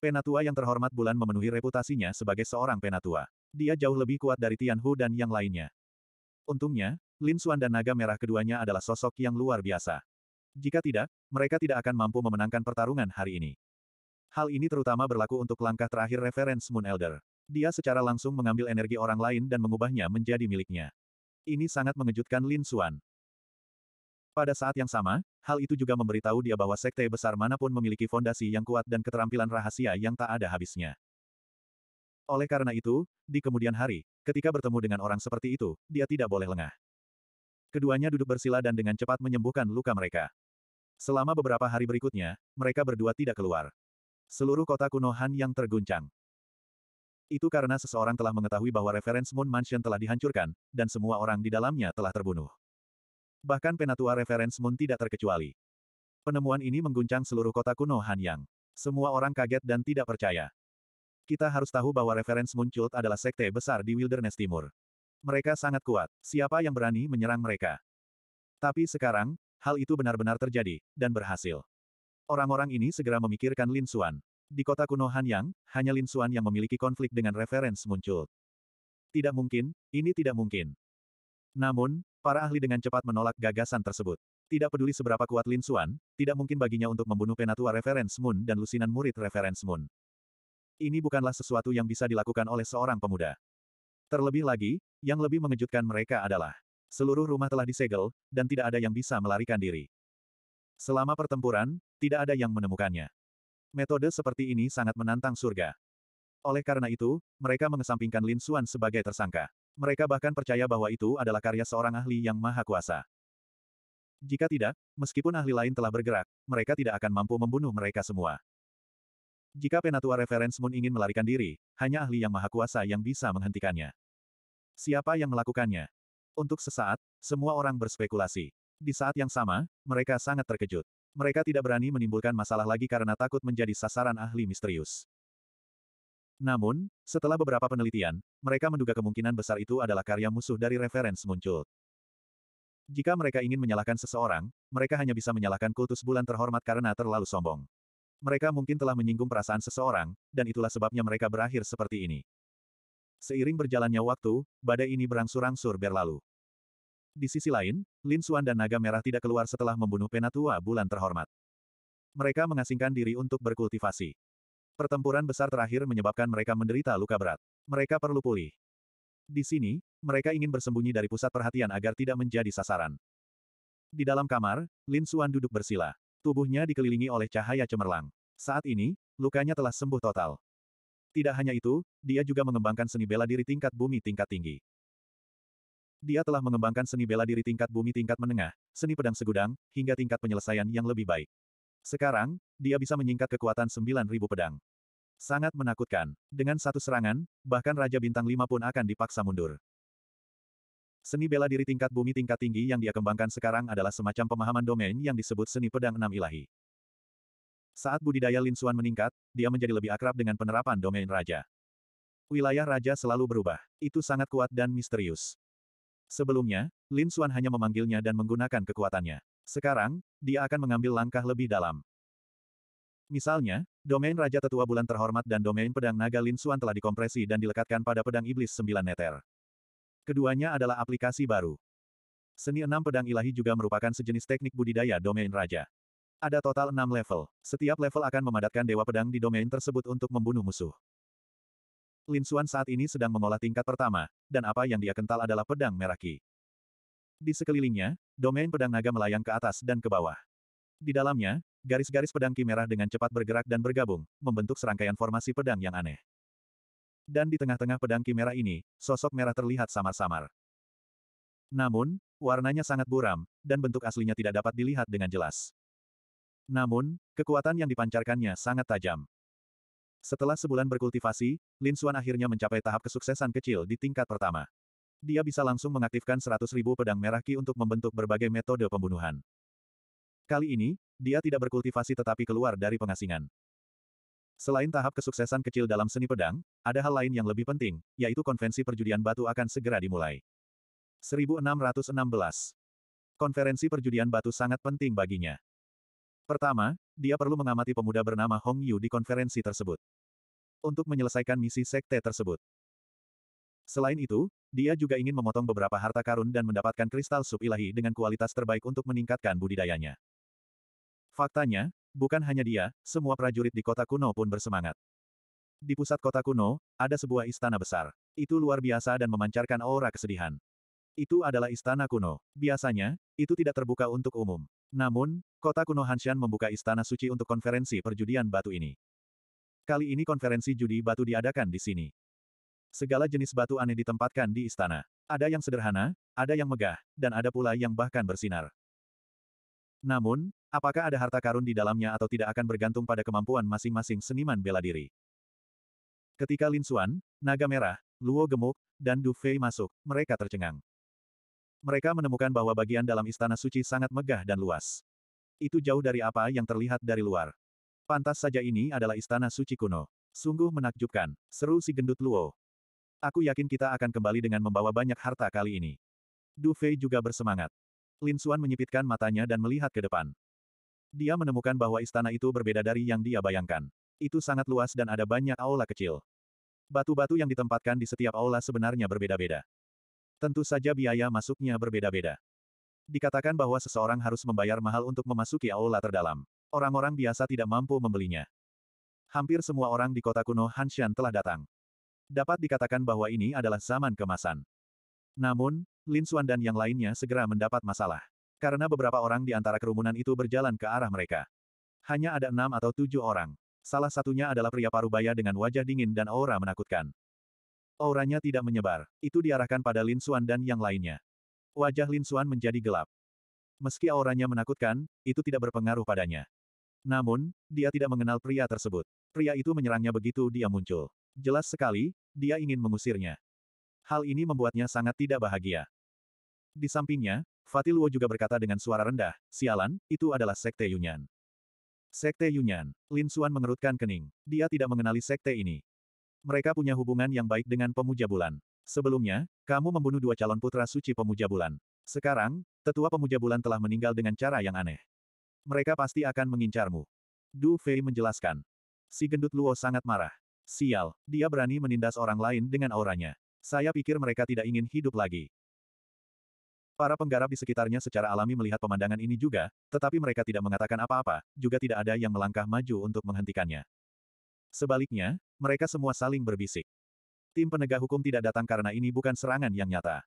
Penatua yang terhormat Bulan memenuhi reputasinya sebagai seorang penatua. Dia jauh lebih kuat dari Tian Hu dan yang lainnya. Untungnya, Lin Xuan dan naga merah keduanya adalah sosok yang luar biasa. Jika tidak, mereka tidak akan mampu memenangkan pertarungan hari ini. Hal ini terutama berlaku untuk langkah terakhir reference Moon Elder. Dia secara langsung mengambil energi orang lain dan mengubahnya menjadi miliknya. Ini sangat mengejutkan Lin Xuan. Pada saat yang sama, hal itu juga memberitahu dia bahwa sekte besar manapun memiliki fondasi yang kuat dan keterampilan rahasia yang tak ada habisnya. Oleh karena itu, di kemudian hari, ketika bertemu dengan orang seperti itu, dia tidak boleh lengah. Keduanya duduk bersila dan dengan cepat menyembuhkan luka mereka. Selama beberapa hari berikutnya, mereka berdua tidak keluar. Seluruh kota Kuno Han yang terguncang. Itu karena seseorang telah mengetahui bahwa reference Moon Mansion telah dihancurkan, dan semua orang di dalamnya telah terbunuh. Bahkan penatua reference Moon tidak terkecuali. Penemuan ini mengguncang seluruh kota kuno Han yang. Semua orang kaget dan tidak percaya. Kita harus tahu bahwa reference Moon Cult adalah sekte besar di Wilderness Timur. Mereka sangat kuat. Siapa yang berani menyerang mereka? Tapi sekarang, hal itu benar-benar terjadi, dan berhasil. Orang-orang ini segera memikirkan Lin Xuan. Di kota kuno Hanyang, hanya Lin Xuan yang memiliki konflik dengan referens muncul. Tidak mungkin, ini tidak mungkin. Namun, para ahli dengan cepat menolak gagasan tersebut. Tidak peduli seberapa kuat Lin Xuan, tidak mungkin baginya untuk membunuh penatua referens Moon dan lusinan murid referens Moon. Ini bukanlah sesuatu yang bisa dilakukan oleh seorang pemuda. Terlebih lagi, yang lebih mengejutkan mereka adalah seluruh rumah telah disegel, dan tidak ada yang bisa melarikan diri. Selama pertempuran, tidak ada yang menemukannya. Metode seperti ini sangat menantang surga. Oleh karena itu, mereka mengesampingkan Lin Xuan sebagai tersangka. Mereka bahkan percaya bahwa itu adalah karya seorang ahli yang maha kuasa. Jika tidak, meskipun ahli lain telah bergerak, mereka tidak akan mampu membunuh mereka semua. Jika Penatua Reference Moon ingin melarikan diri, hanya ahli yang maha kuasa yang bisa menghentikannya. Siapa yang melakukannya? Untuk sesaat, semua orang berspekulasi. Di saat yang sama, mereka sangat terkejut. Mereka tidak berani menimbulkan masalah lagi karena takut menjadi sasaran ahli misterius. Namun, setelah beberapa penelitian, mereka menduga kemungkinan besar itu adalah karya musuh dari Reference muncul. Jika mereka ingin menyalahkan seseorang, mereka hanya bisa menyalahkan kultus bulan terhormat karena terlalu sombong. Mereka mungkin telah menyinggung perasaan seseorang, dan itulah sebabnya mereka berakhir seperti ini. Seiring berjalannya waktu, badai ini berangsur-angsur berlalu. Di sisi lain, Lin Xuan dan Naga Merah tidak keluar setelah membunuh penatua bulan terhormat. Mereka mengasingkan diri untuk berkultivasi. Pertempuran besar terakhir menyebabkan mereka menderita luka berat. Mereka perlu pulih. Di sini, mereka ingin bersembunyi dari pusat perhatian agar tidak menjadi sasaran. Di dalam kamar, Lin Xuan duduk bersila. Tubuhnya dikelilingi oleh cahaya cemerlang. Saat ini, lukanya telah sembuh total. Tidak hanya itu, dia juga mengembangkan seni bela diri tingkat bumi tingkat tinggi. Dia telah mengembangkan seni bela diri tingkat bumi tingkat menengah, seni pedang segudang, hingga tingkat penyelesaian yang lebih baik. Sekarang, dia bisa menyingkat kekuatan 9.000 pedang. Sangat menakutkan. Dengan satu serangan, bahkan Raja Bintang 5 pun akan dipaksa mundur. Seni bela diri tingkat bumi tingkat tinggi yang dia kembangkan sekarang adalah semacam pemahaman domain yang disebut seni pedang enam ilahi. Saat budidaya Lin Xuan meningkat, dia menjadi lebih akrab dengan penerapan domain raja. Wilayah raja selalu berubah. Itu sangat kuat dan misterius. Sebelumnya, Lin Xuan hanya memanggilnya dan menggunakan kekuatannya. Sekarang, dia akan mengambil langkah lebih dalam. Misalnya, domain Raja Tetua Bulan Terhormat dan domain Pedang Naga Lin Xuan telah dikompresi dan dilekatkan pada pedang Iblis Sembilan Neter. Keduanya adalah aplikasi baru. Seni enam pedang ilahi juga merupakan sejenis teknik budidaya domain raja. Ada total enam level. Setiap level akan memadatkan dewa pedang di domain tersebut untuk membunuh musuh. Lin Xuan saat ini sedang mengolah tingkat pertama, dan apa yang dia kental adalah pedang meraki. Di sekelilingnya, domain pedang naga melayang ke atas dan ke bawah. Di dalamnya, garis-garis pedang ki merah dengan cepat bergerak dan bergabung, membentuk serangkaian formasi pedang yang aneh dan di tengah-tengah pedang kimera ini, sosok merah terlihat samar-samar. Namun, warnanya sangat buram, dan bentuk aslinya tidak dapat dilihat dengan jelas. Namun, kekuatan yang dipancarkannya sangat tajam. Setelah sebulan berkultivasi, Lin Xuan akhirnya mencapai tahap kesuksesan kecil di tingkat pertama. Dia bisa langsung mengaktifkan 100.000 pedang merah Ki untuk membentuk berbagai metode pembunuhan. Kali ini, dia tidak berkultivasi tetapi keluar dari pengasingan. Selain tahap kesuksesan kecil dalam seni pedang, ada hal lain yang lebih penting, yaitu konvensi perjudian batu akan segera dimulai. 1616 Konferensi perjudian batu sangat penting baginya. Pertama, dia perlu mengamati pemuda bernama Hong Yu di konferensi tersebut. Untuk menyelesaikan misi sekte tersebut. Selain itu, dia juga ingin memotong beberapa harta karun dan mendapatkan kristal sub ilahi dengan kualitas terbaik untuk meningkatkan budidayanya. Faktanya, Bukan hanya dia, semua prajurit di kota kuno pun bersemangat. Di pusat kota kuno, ada sebuah istana besar. Itu luar biasa dan memancarkan aura kesedihan. Itu adalah istana kuno. Biasanya, itu tidak terbuka untuk umum. Namun, kota kuno Hanshan membuka istana suci untuk konferensi perjudian batu ini. Kali ini konferensi judi batu diadakan di sini. Segala jenis batu aneh ditempatkan di istana. Ada yang sederhana, ada yang megah, dan ada pula yang bahkan bersinar. Namun, apakah ada harta karun di dalamnya atau tidak akan bergantung pada kemampuan masing-masing seniman bela diri. Ketika Lin Xuan, Naga Merah, Luo Gemuk, dan Du Fei masuk, mereka tercengang. Mereka menemukan bahwa bagian dalam istana suci sangat megah dan luas. Itu jauh dari apa yang terlihat dari luar. Pantas saja ini adalah istana suci kuno. Sungguh menakjubkan, seru si gendut Luo. Aku yakin kita akan kembali dengan membawa banyak harta kali ini. Du Fei juga bersemangat. Lin Suan menyipitkan matanya dan melihat ke depan. Dia menemukan bahwa istana itu berbeda dari yang dia bayangkan. Itu sangat luas dan ada banyak aula kecil. Batu-batu yang ditempatkan di setiap aula sebenarnya berbeda-beda. Tentu saja biaya masuknya berbeda-beda. Dikatakan bahwa seseorang harus membayar mahal untuk memasuki aula terdalam. Orang-orang biasa tidak mampu membelinya. Hampir semua orang di kota kuno Hanshan telah datang. Dapat dikatakan bahwa ini adalah zaman kemasan. Namun, Lin Xuan dan yang lainnya segera mendapat masalah. Karena beberapa orang di antara kerumunan itu berjalan ke arah mereka. Hanya ada enam atau tujuh orang. Salah satunya adalah pria parubaya dengan wajah dingin dan aura menakutkan. Auranya tidak menyebar. Itu diarahkan pada Lin Xuan dan yang lainnya. Wajah Lin Xuan menjadi gelap. Meski auranya menakutkan, itu tidak berpengaruh padanya. Namun, dia tidak mengenal pria tersebut. Pria itu menyerangnya begitu dia muncul. Jelas sekali, dia ingin mengusirnya. Hal ini membuatnya sangat tidak bahagia. Di sampingnya, Fatiluo juga berkata dengan suara rendah, sialan, itu adalah Sekte Yunyan. Sekte Yunyan, Lin Suan mengerutkan kening. Dia tidak mengenali sekte ini. Mereka punya hubungan yang baik dengan pemuja bulan. Sebelumnya, kamu membunuh dua calon putra suci pemuja bulan. Sekarang, tetua pemuja bulan telah meninggal dengan cara yang aneh. Mereka pasti akan mengincarmu. Du Fei menjelaskan. Si gendut Luo sangat marah. Sial, dia berani menindas orang lain dengan auranya. Saya pikir mereka tidak ingin hidup lagi. Para penggarap di sekitarnya secara alami melihat pemandangan ini juga, tetapi mereka tidak mengatakan apa-apa, juga tidak ada yang melangkah maju untuk menghentikannya. Sebaliknya, mereka semua saling berbisik. Tim penegak hukum tidak datang karena ini bukan serangan yang nyata.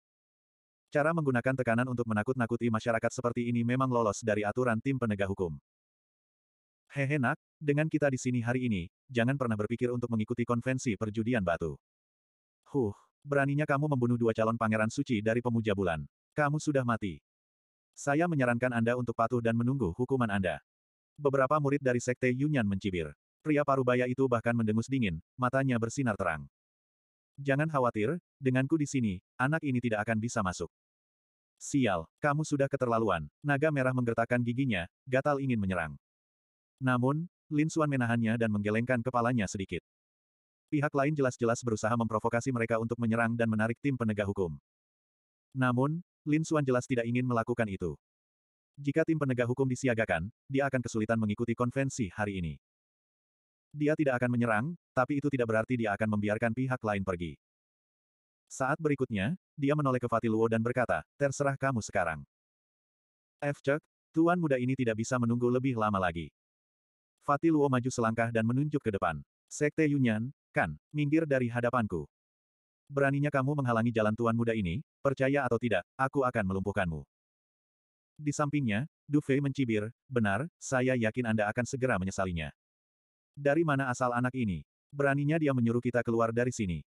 Cara menggunakan tekanan untuk menakut-nakuti masyarakat seperti ini memang lolos dari aturan tim penegak hukum. Hehe nak, dengan kita di sini hari ini, jangan pernah berpikir untuk mengikuti konvensi perjudian batu. Huh, beraninya kamu membunuh dua calon pangeran suci dari pemuja bulan. Kamu sudah mati. Saya menyarankan Anda untuk patuh dan menunggu hukuman Anda. Beberapa murid dari Sekte Yunyan mencibir. Pria parubaya itu bahkan mendengus dingin, matanya bersinar terang. Jangan khawatir, denganku di sini, anak ini tidak akan bisa masuk. Sial, kamu sudah keterlaluan. Naga merah menggertakkan giginya, gatal ingin menyerang. Namun, Lin Xuan menahannya dan menggelengkan kepalanya sedikit. Pihak lain jelas-jelas berusaha memprovokasi mereka untuk menyerang dan menarik tim penegak hukum. Namun, Lin Suan jelas tidak ingin melakukan itu. Jika tim penegak hukum disiagakan, dia akan kesulitan mengikuti konvensi hari ini. Dia tidak akan menyerang, tapi itu tidak berarti dia akan membiarkan pihak lain pergi. Saat berikutnya, dia menoleh ke Fatiluo dan berkata, terserah kamu sekarang. F. Cek, tuan muda ini tidak bisa menunggu lebih lama lagi. Fatiluo maju selangkah dan menunjuk ke depan. Sekte Yunyan, kan, minggir dari hadapanku. Beraninya kamu menghalangi jalan tuan muda ini, percaya atau tidak, aku akan melumpuhkanmu. Di sampingnya, Fei mencibir, benar, saya yakin Anda akan segera menyesalinya. Dari mana asal anak ini? Beraninya dia menyuruh kita keluar dari sini.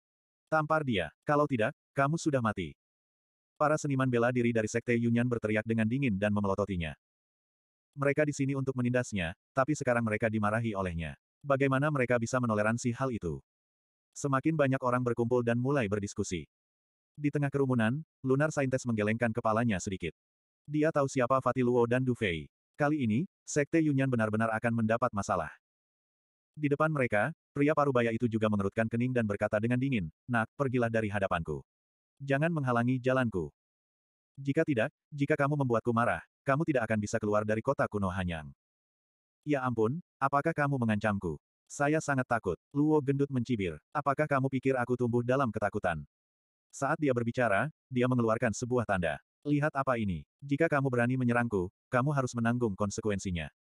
Tampar dia, kalau tidak, kamu sudah mati. Para seniman bela diri dari Sekte Yunyan berteriak dengan dingin dan memelototinya. Mereka di sini untuk menindasnya, tapi sekarang mereka dimarahi olehnya. Bagaimana mereka bisa menoleransi hal itu? Semakin banyak orang berkumpul dan mulai berdiskusi. Di tengah kerumunan, Lunar Saintes menggelengkan kepalanya sedikit. Dia tahu siapa Fatih Luo dan Du Fei. Kali ini, Sekte Yunyan benar-benar akan mendapat masalah. Di depan mereka, pria parubaya itu juga mengerutkan kening dan berkata dengan dingin, Nak, pergilah dari hadapanku. Jangan menghalangi jalanku. Jika tidak, jika kamu membuatku marah, kamu tidak akan bisa keluar dari kota kuno Hanyang. Ya ampun, apakah kamu mengancamku? Saya sangat takut. Luo gendut mencibir. Apakah kamu pikir aku tumbuh dalam ketakutan? Saat dia berbicara, dia mengeluarkan sebuah tanda. Lihat apa ini. Jika kamu berani menyerangku, kamu harus menanggung konsekuensinya.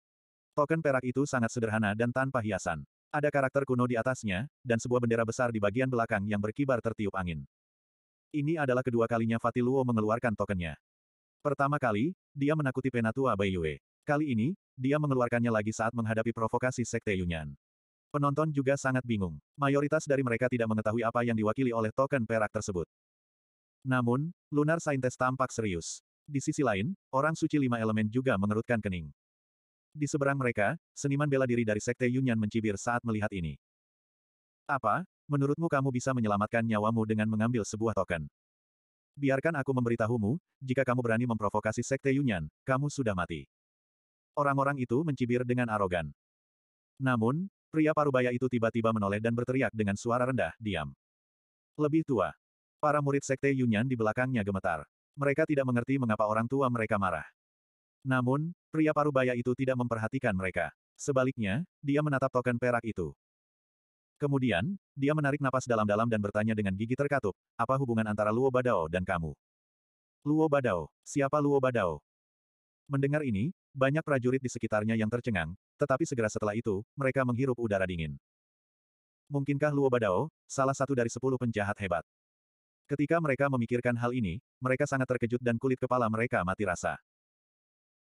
Token perak itu sangat sederhana dan tanpa hiasan. Ada karakter kuno di atasnya, dan sebuah bendera besar di bagian belakang yang berkibar tertiup angin. Ini adalah kedua kalinya Fatih Luo mengeluarkan tokennya. Pertama kali, dia menakuti Penatua Bayue. Kali ini, dia mengeluarkannya lagi saat menghadapi provokasi Sekte Yunyan. Penonton juga sangat bingung. Mayoritas dari mereka tidak mengetahui apa yang diwakili oleh token perak tersebut. Namun, Lunar Scientist tampak serius. Di sisi lain, orang suci lima elemen juga mengerutkan kening. Di seberang mereka, seniman bela diri dari Sekte Yunyan mencibir saat melihat ini. Apa, menurutmu kamu bisa menyelamatkan nyawamu dengan mengambil sebuah token? Biarkan aku memberitahumu, jika kamu berani memprovokasi Sekte Yunyan, kamu sudah mati. Orang-orang itu mencibir dengan arogan. Namun, Pria parubaya itu tiba-tiba menoleh dan berteriak dengan suara rendah, diam. Lebih tua. Para murid sekte Yunyan di belakangnya gemetar. Mereka tidak mengerti mengapa orang tua mereka marah. Namun, pria parubaya itu tidak memperhatikan mereka. Sebaliknya, dia menatap token perak itu. Kemudian, dia menarik napas dalam-dalam dan bertanya dengan gigi terkatup, apa hubungan antara Luo Badao dan kamu? Luo Badao, siapa Luo Badao? Mendengar ini, banyak prajurit di sekitarnya yang tercengang, tetapi segera setelah itu, mereka menghirup udara dingin. Mungkinkah Luo Badao, salah satu dari sepuluh penjahat hebat? Ketika mereka memikirkan hal ini, mereka sangat terkejut dan kulit kepala mereka mati rasa.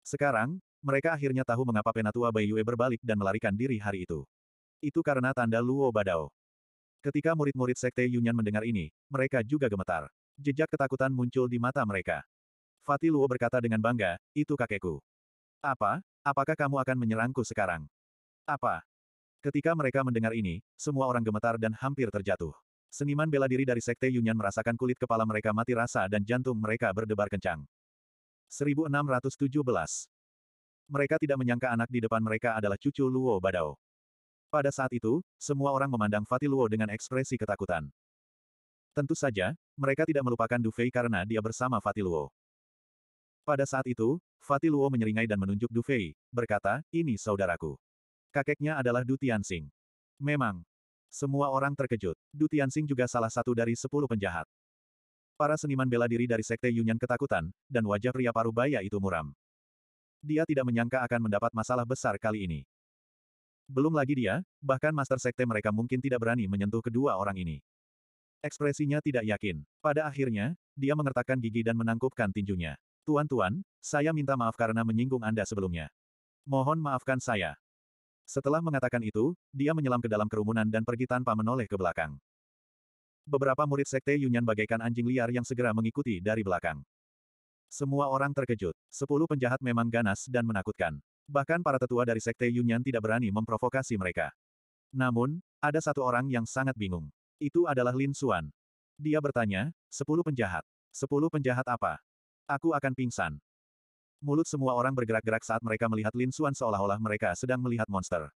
Sekarang, mereka akhirnya tahu mengapa Penatua Bai Yue berbalik dan melarikan diri hari itu. Itu karena tanda Luo Badao. Ketika murid-murid Sekte Yunyan mendengar ini, mereka juga gemetar. Jejak ketakutan muncul di mata mereka. Fatih Luo berkata dengan bangga, itu kakekku. Apa? Apakah kamu akan menyerangku sekarang? Apa? Ketika mereka mendengar ini, semua orang gemetar dan hampir terjatuh. Seniman bela diri dari Sekte Yunyan merasakan kulit kepala mereka mati rasa dan jantung mereka berdebar kencang. 1617 Mereka tidak menyangka anak di depan mereka adalah cucu Luo Badao. Pada saat itu, semua orang memandang Fatih Luo dengan ekspresi ketakutan. Tentu saja, mereka tidak melupakan Du Fei karena dia bersama Fatih Luo. Pada saat itu, Fatih Luo menyeringai dan menunjuk Du Fei, berkata, ini saudaraku. Kakeknya adalah Du Tianxing. Memang. Semua orang terkejut. Du Tianxing juga salah satu dari sepuluh penjahat. Para seniman bela diri dari Sekte Yunyan ketakutan, dan wajah pria paruh baya itu muram. Dia tidak menyangka akan mendapat masalah besar kali ini. Belum lagi dia, bahkan Master Sekte mereka mungkin tidak berani menyentuh kedua orang ini. Ekspresinya tidak yakin. Pada akhirnya, dia mengertakkan gigi dan menangkupkan tinjunya. Tuan-tuan, saya minta maaf karena menyinggung Anda sebelumnya. Mohon maafkan saya. Setelah mengatakan itu, dia menyelam ke dalam kerumunan dan pergi tanpa menoleh ke belakang. Beberapa murid sekte Yunyan bagaikan anjing liar yang segera mengikuti dari belakang. Semua orang terkejut. Sepuluh penjahat memang ganas dan menakutkan. Bahkan para tetua dari sekte Yunyan tidak berani memprovokasi mereka. Namun, ada satu orang yang sangat bingung. Itu adalah Lin Xuan. Dia bertanya, sepuluh penjahat. Sepuluh penjahat apa? Aku akan pingsan. Mulut semua orang bergerak-gerak saat mereka melihat Lin Xuan seolah-olah mereka sedang melihat monster.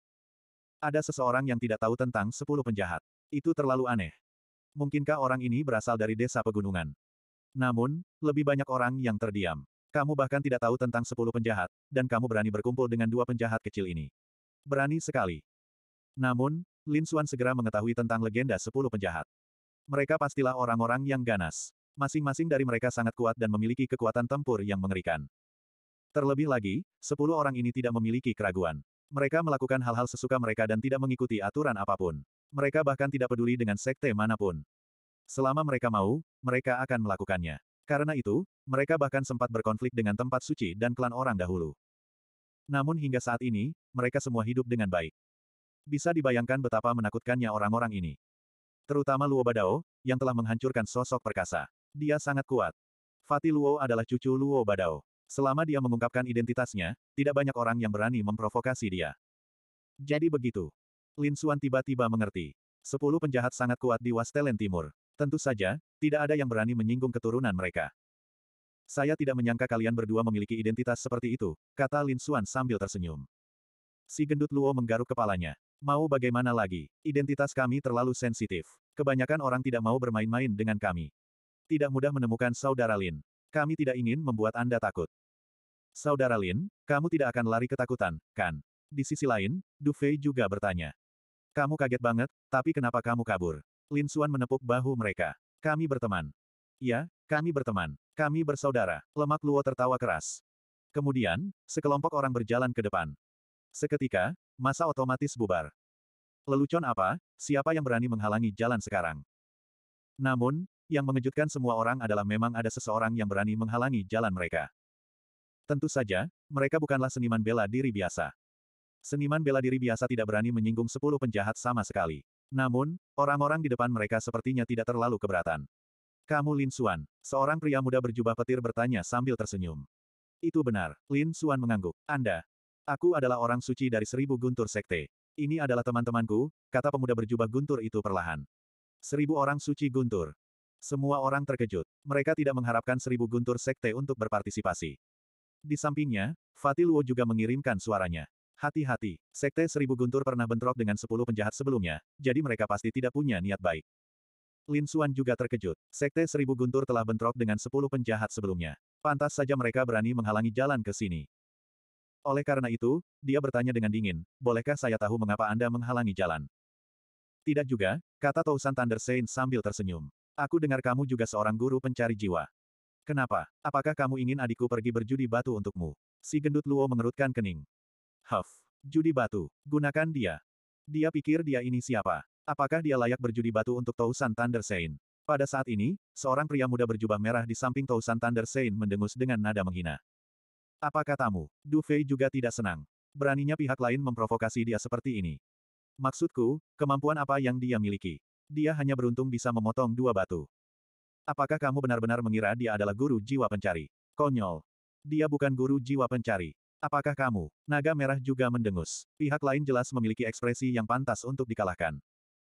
Ada seseorang yang tidak tahu tentang sepuluh penjahat. Itu terlalu aneh. Mungkinkah orang ini berasal dari desa pegunungan? Namun, lebih banyak orang yang terdiam. Kamu bahkan tidak tahu tentang sepuluh penjahat, dan kamu berani berkumpul dengan dua penjahat kecil ini. Berani sekali. Namun, Lin Xuan segera mengetahui tentang legenda sepuluh penjahat. Mereka pastilah orang-orang yang ganas. Masing-masing dari mereka sangat kuat dan memiliki kekuatan tempur yang mengerikan. Terlebih lagi, sepuluh orang ini tidak memiliki keraguan. Mereka melakukan hal-hal sesuka mereka dan tidak mengikuti aturan apapun. Mereka bahkan tidak peduli dengan sekte manapun. Selama mereka mau, mereka akan melakukannya. Karena itu, mereka bahkan sempat berkonflik dengan tempat suci dan klan orang dahulu. Namun hingga saat ini, mereka semua hidup dengan baik. Bisa dibayangkan betapa menakutkannya orang-orang ini. Terutama Luo Badao, yang telah menghancurkan sosok perkasa. Dia sangat kuat. Fatih Luo adalah cucu Luo Badao. Selama dia mengungkapkan identitasnya, tidak banyak orang yang berani memprovokasi dia. Jadi begitu. Lin Xuan tiba-tiba mengerti. Sepuluh penjahat sangat kuat di Wastelen Timur. Tentu saja, tidak ada yang berani menyinggung keturunan mereka. Saya tidak menyangka kalian berdua memiliki identitas seperti itu, kata Lin Xuan sambil tersenyum. Si gendut Luo menggaruk kepalanya. Mau bagaimana lagi? Identitas kami terlalu sensitif. Kebanyakan orang tidak mau bermain-main dengan kami. Tidak mudah menemukan Saudara Lin. Kami tidak ingin membuat Anda takut. Saudara Lin, kamu tidak akan lari ketakutan, kan? Di sisi lain, Du Fei juga bertanya. Kamu kaget banget, tapi kenapa kamu kabur? Lin Suan menepuk bahu mereka. Kami berteman. Ya, kami berteman. Kami bersaudara. Lemak Luo tertawa keras. Kemudian, sekelompok orang berjalan ke depan. Seketika, masa otomatis bubar. Lelucon apa, siapa yang berani menghalangi jalan sekarang? Namun, yang mengejutkan semua orang adalah memang ada seseorang yang berani menghalangi jalan mereka. Tentu saja, mereka bukanlah seniman bela diri biasa. Seniman bela diri biasa tidak berani menyinggung sepuluh penjahat sama sekali. Namun, orang-orang di depan mereka sepertinya tidak terlalu keberatan. Kamu Lin Suan, seorang pria muda berjubah petir bertanya sambil tersenyum. Itu benar, Lin Suan mengangguk. Anda. Aku adalah orang suci dari seribu guntur sekte. Ini adalah teman-temanku, kata pemuda berjubah guntur itu perlahan. Seribu orang suci guntur. Semua orang terkejut. Mereka tidak mengharapkan seribu guntur sekte untuk berpartisipasi. Di sampingnya, Fatih Luo juga mengirimkan suaranya. Hati-hati, sekte seribu guntur pernah bentrok dengan sepuluh penjahat sebelumnya, jadi mereka pasti tidak punya niat baik. Lin Suan juga terkejut. Sekte seribu guntur telah bentrok dengan sepuluh penjahat sebelumnya. Pantas saja mereka berani menghalangi jalan ke sini. Oleh karena itu, dia bertanya dengan dingin, bolehkah saya tahu mengapa Anda menghalangi jalan? Tidak juga, kata Tausan Thunder Saint sambil tersenyum. Aku dengar kamu juga seorang guru pencari jiwa. Kenapa? Apakah kamu ingin adikku pergi berjudi batu untukmu? Si gendut Luo mengerutkan kening. Huff. Judi batu. Gunakan dia. Dia pikir dia ini siapa? Apakah dia layak berjudi batu untuk Tousan Thunder Sein? Pada saat ini, seorang pria muda berjubah merah di samping Tousan Thunder Sein mendengus dengan nada menghina. Apa katamu? Du Fei juga tidak senang. Beraninya pihak lain memprovokasi dia seperti ini. Maksudku, kemampuan apa yang dia miliki? dia hanya beruntung bisa memotong dua batu. Apakah kamu benar-benar mengira dia adalah guru jiwa pencari? Konyol. Dia bukan guru jiwa pencari. Apakah kamu? Naga merah juga mendengus. Pihak lain jelas memiliki ekspresi yang pantas untuk dikalahkan.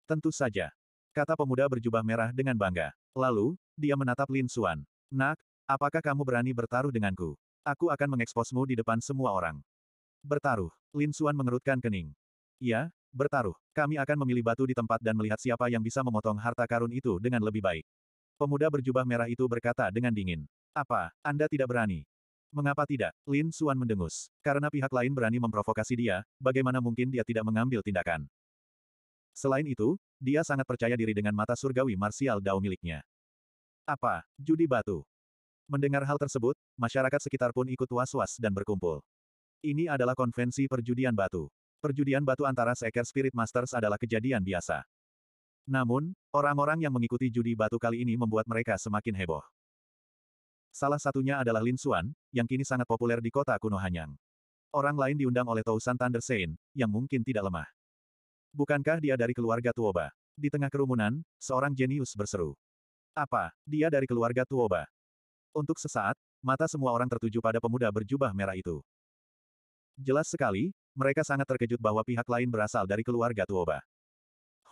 Tentu saja. Kata pemuda berjubah merah dengan bangga. Lalu, dia menatap Lin Suan. Nak, apakah kamu berani bertaruh denganku? Aku akan mengeksposmu di depan semua orang. Bertaruh. Lin Suan mengerutkan kening. Ya, Bertaruh, kami akan memilih batu di tempat dan melihat siapa yang bisa memotong harta karun itu dengan lebih baik. Pemuda berjubah merah itu berkata dengan dingin. Apa, Anda tidak berani? Mengapa tidak? Lin Suan mendengus. Karena pihak lain berani memprovokasi dia, bagaimana mungkin dia tidak mengambil tindakan? Selain itu, dia sangat percaya diri dengan mata surgawi marsial dao miliknya. Apa, judi batu? Mendengar hal tersebut, masyarakat sekitar pun ikut was-was dan berkumpul. Ini adalah konvensi perjudian batu. Perjudian batu antara seekor Spirit Masters adalah kejadian biasa. Namun, orang-orang yang mengikuti judi batu kali ini membuat mereka semakin heboh. Salah satunya adalah Lin Xuan, yang kini sangat populer di kota kuno Hanyang. Orang lain diundang oleh Tousan Thunder Sein, yang mungkin tidak lemah. Bukankah dia dari keluarga Tuoba? Di tengah kerumunan, seorang jenius berseru. Apa, dia dari keluarga Tuoba? Untuk sesaat, mata semua orang tertuju pada pemuda berjubah merah itu. Jelas sekali, mereka sangat terkejut bahwa pihak lain berasal dari keluarga Tuoba.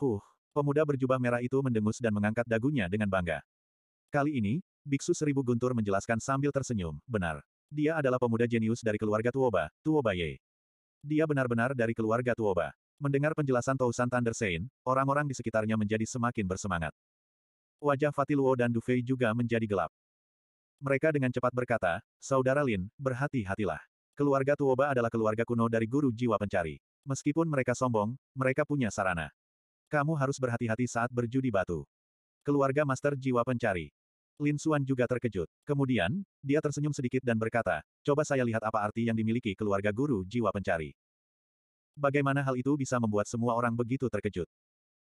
Huh, pemuda berjubah merah itu mendengus dan mengangkat dagunya dengan bangga. Kali ini, Biksu Seribu Guntur menjelaskan sambil tersenyum, benar. Dia adalah pemuda jenius dari keluarga Tuoba, Tuoba Ye. Dia benar-benar dari keluarga Tuoba. Mendengar penjelasan Tousan Tandersein, orang-orang di sekitarnya menjadi semakin bersemangat. Wajah Fatiluo dan Dufei juga menjadi gelap. Mereka dengan cepat berkata, Saudara Lin, berhati-hatilah. Keluarga Tuoba adalah keluarga kuno dari guru jiwa pencari. Meskipun mereka sombong, mereka punya sarana. Kamu harus berhati-hati saat berjudi batu. Keluarga Master Jiwa Pencari. Lin Suan juga terkejut. Kemudian, dia tersenyum sedikit dan berkata, coba saya lihat apa arti yang dimiliki keluarga guru jiwa pencari. Bagaimana hal itu bisa membuat semua orang begitu terkejut?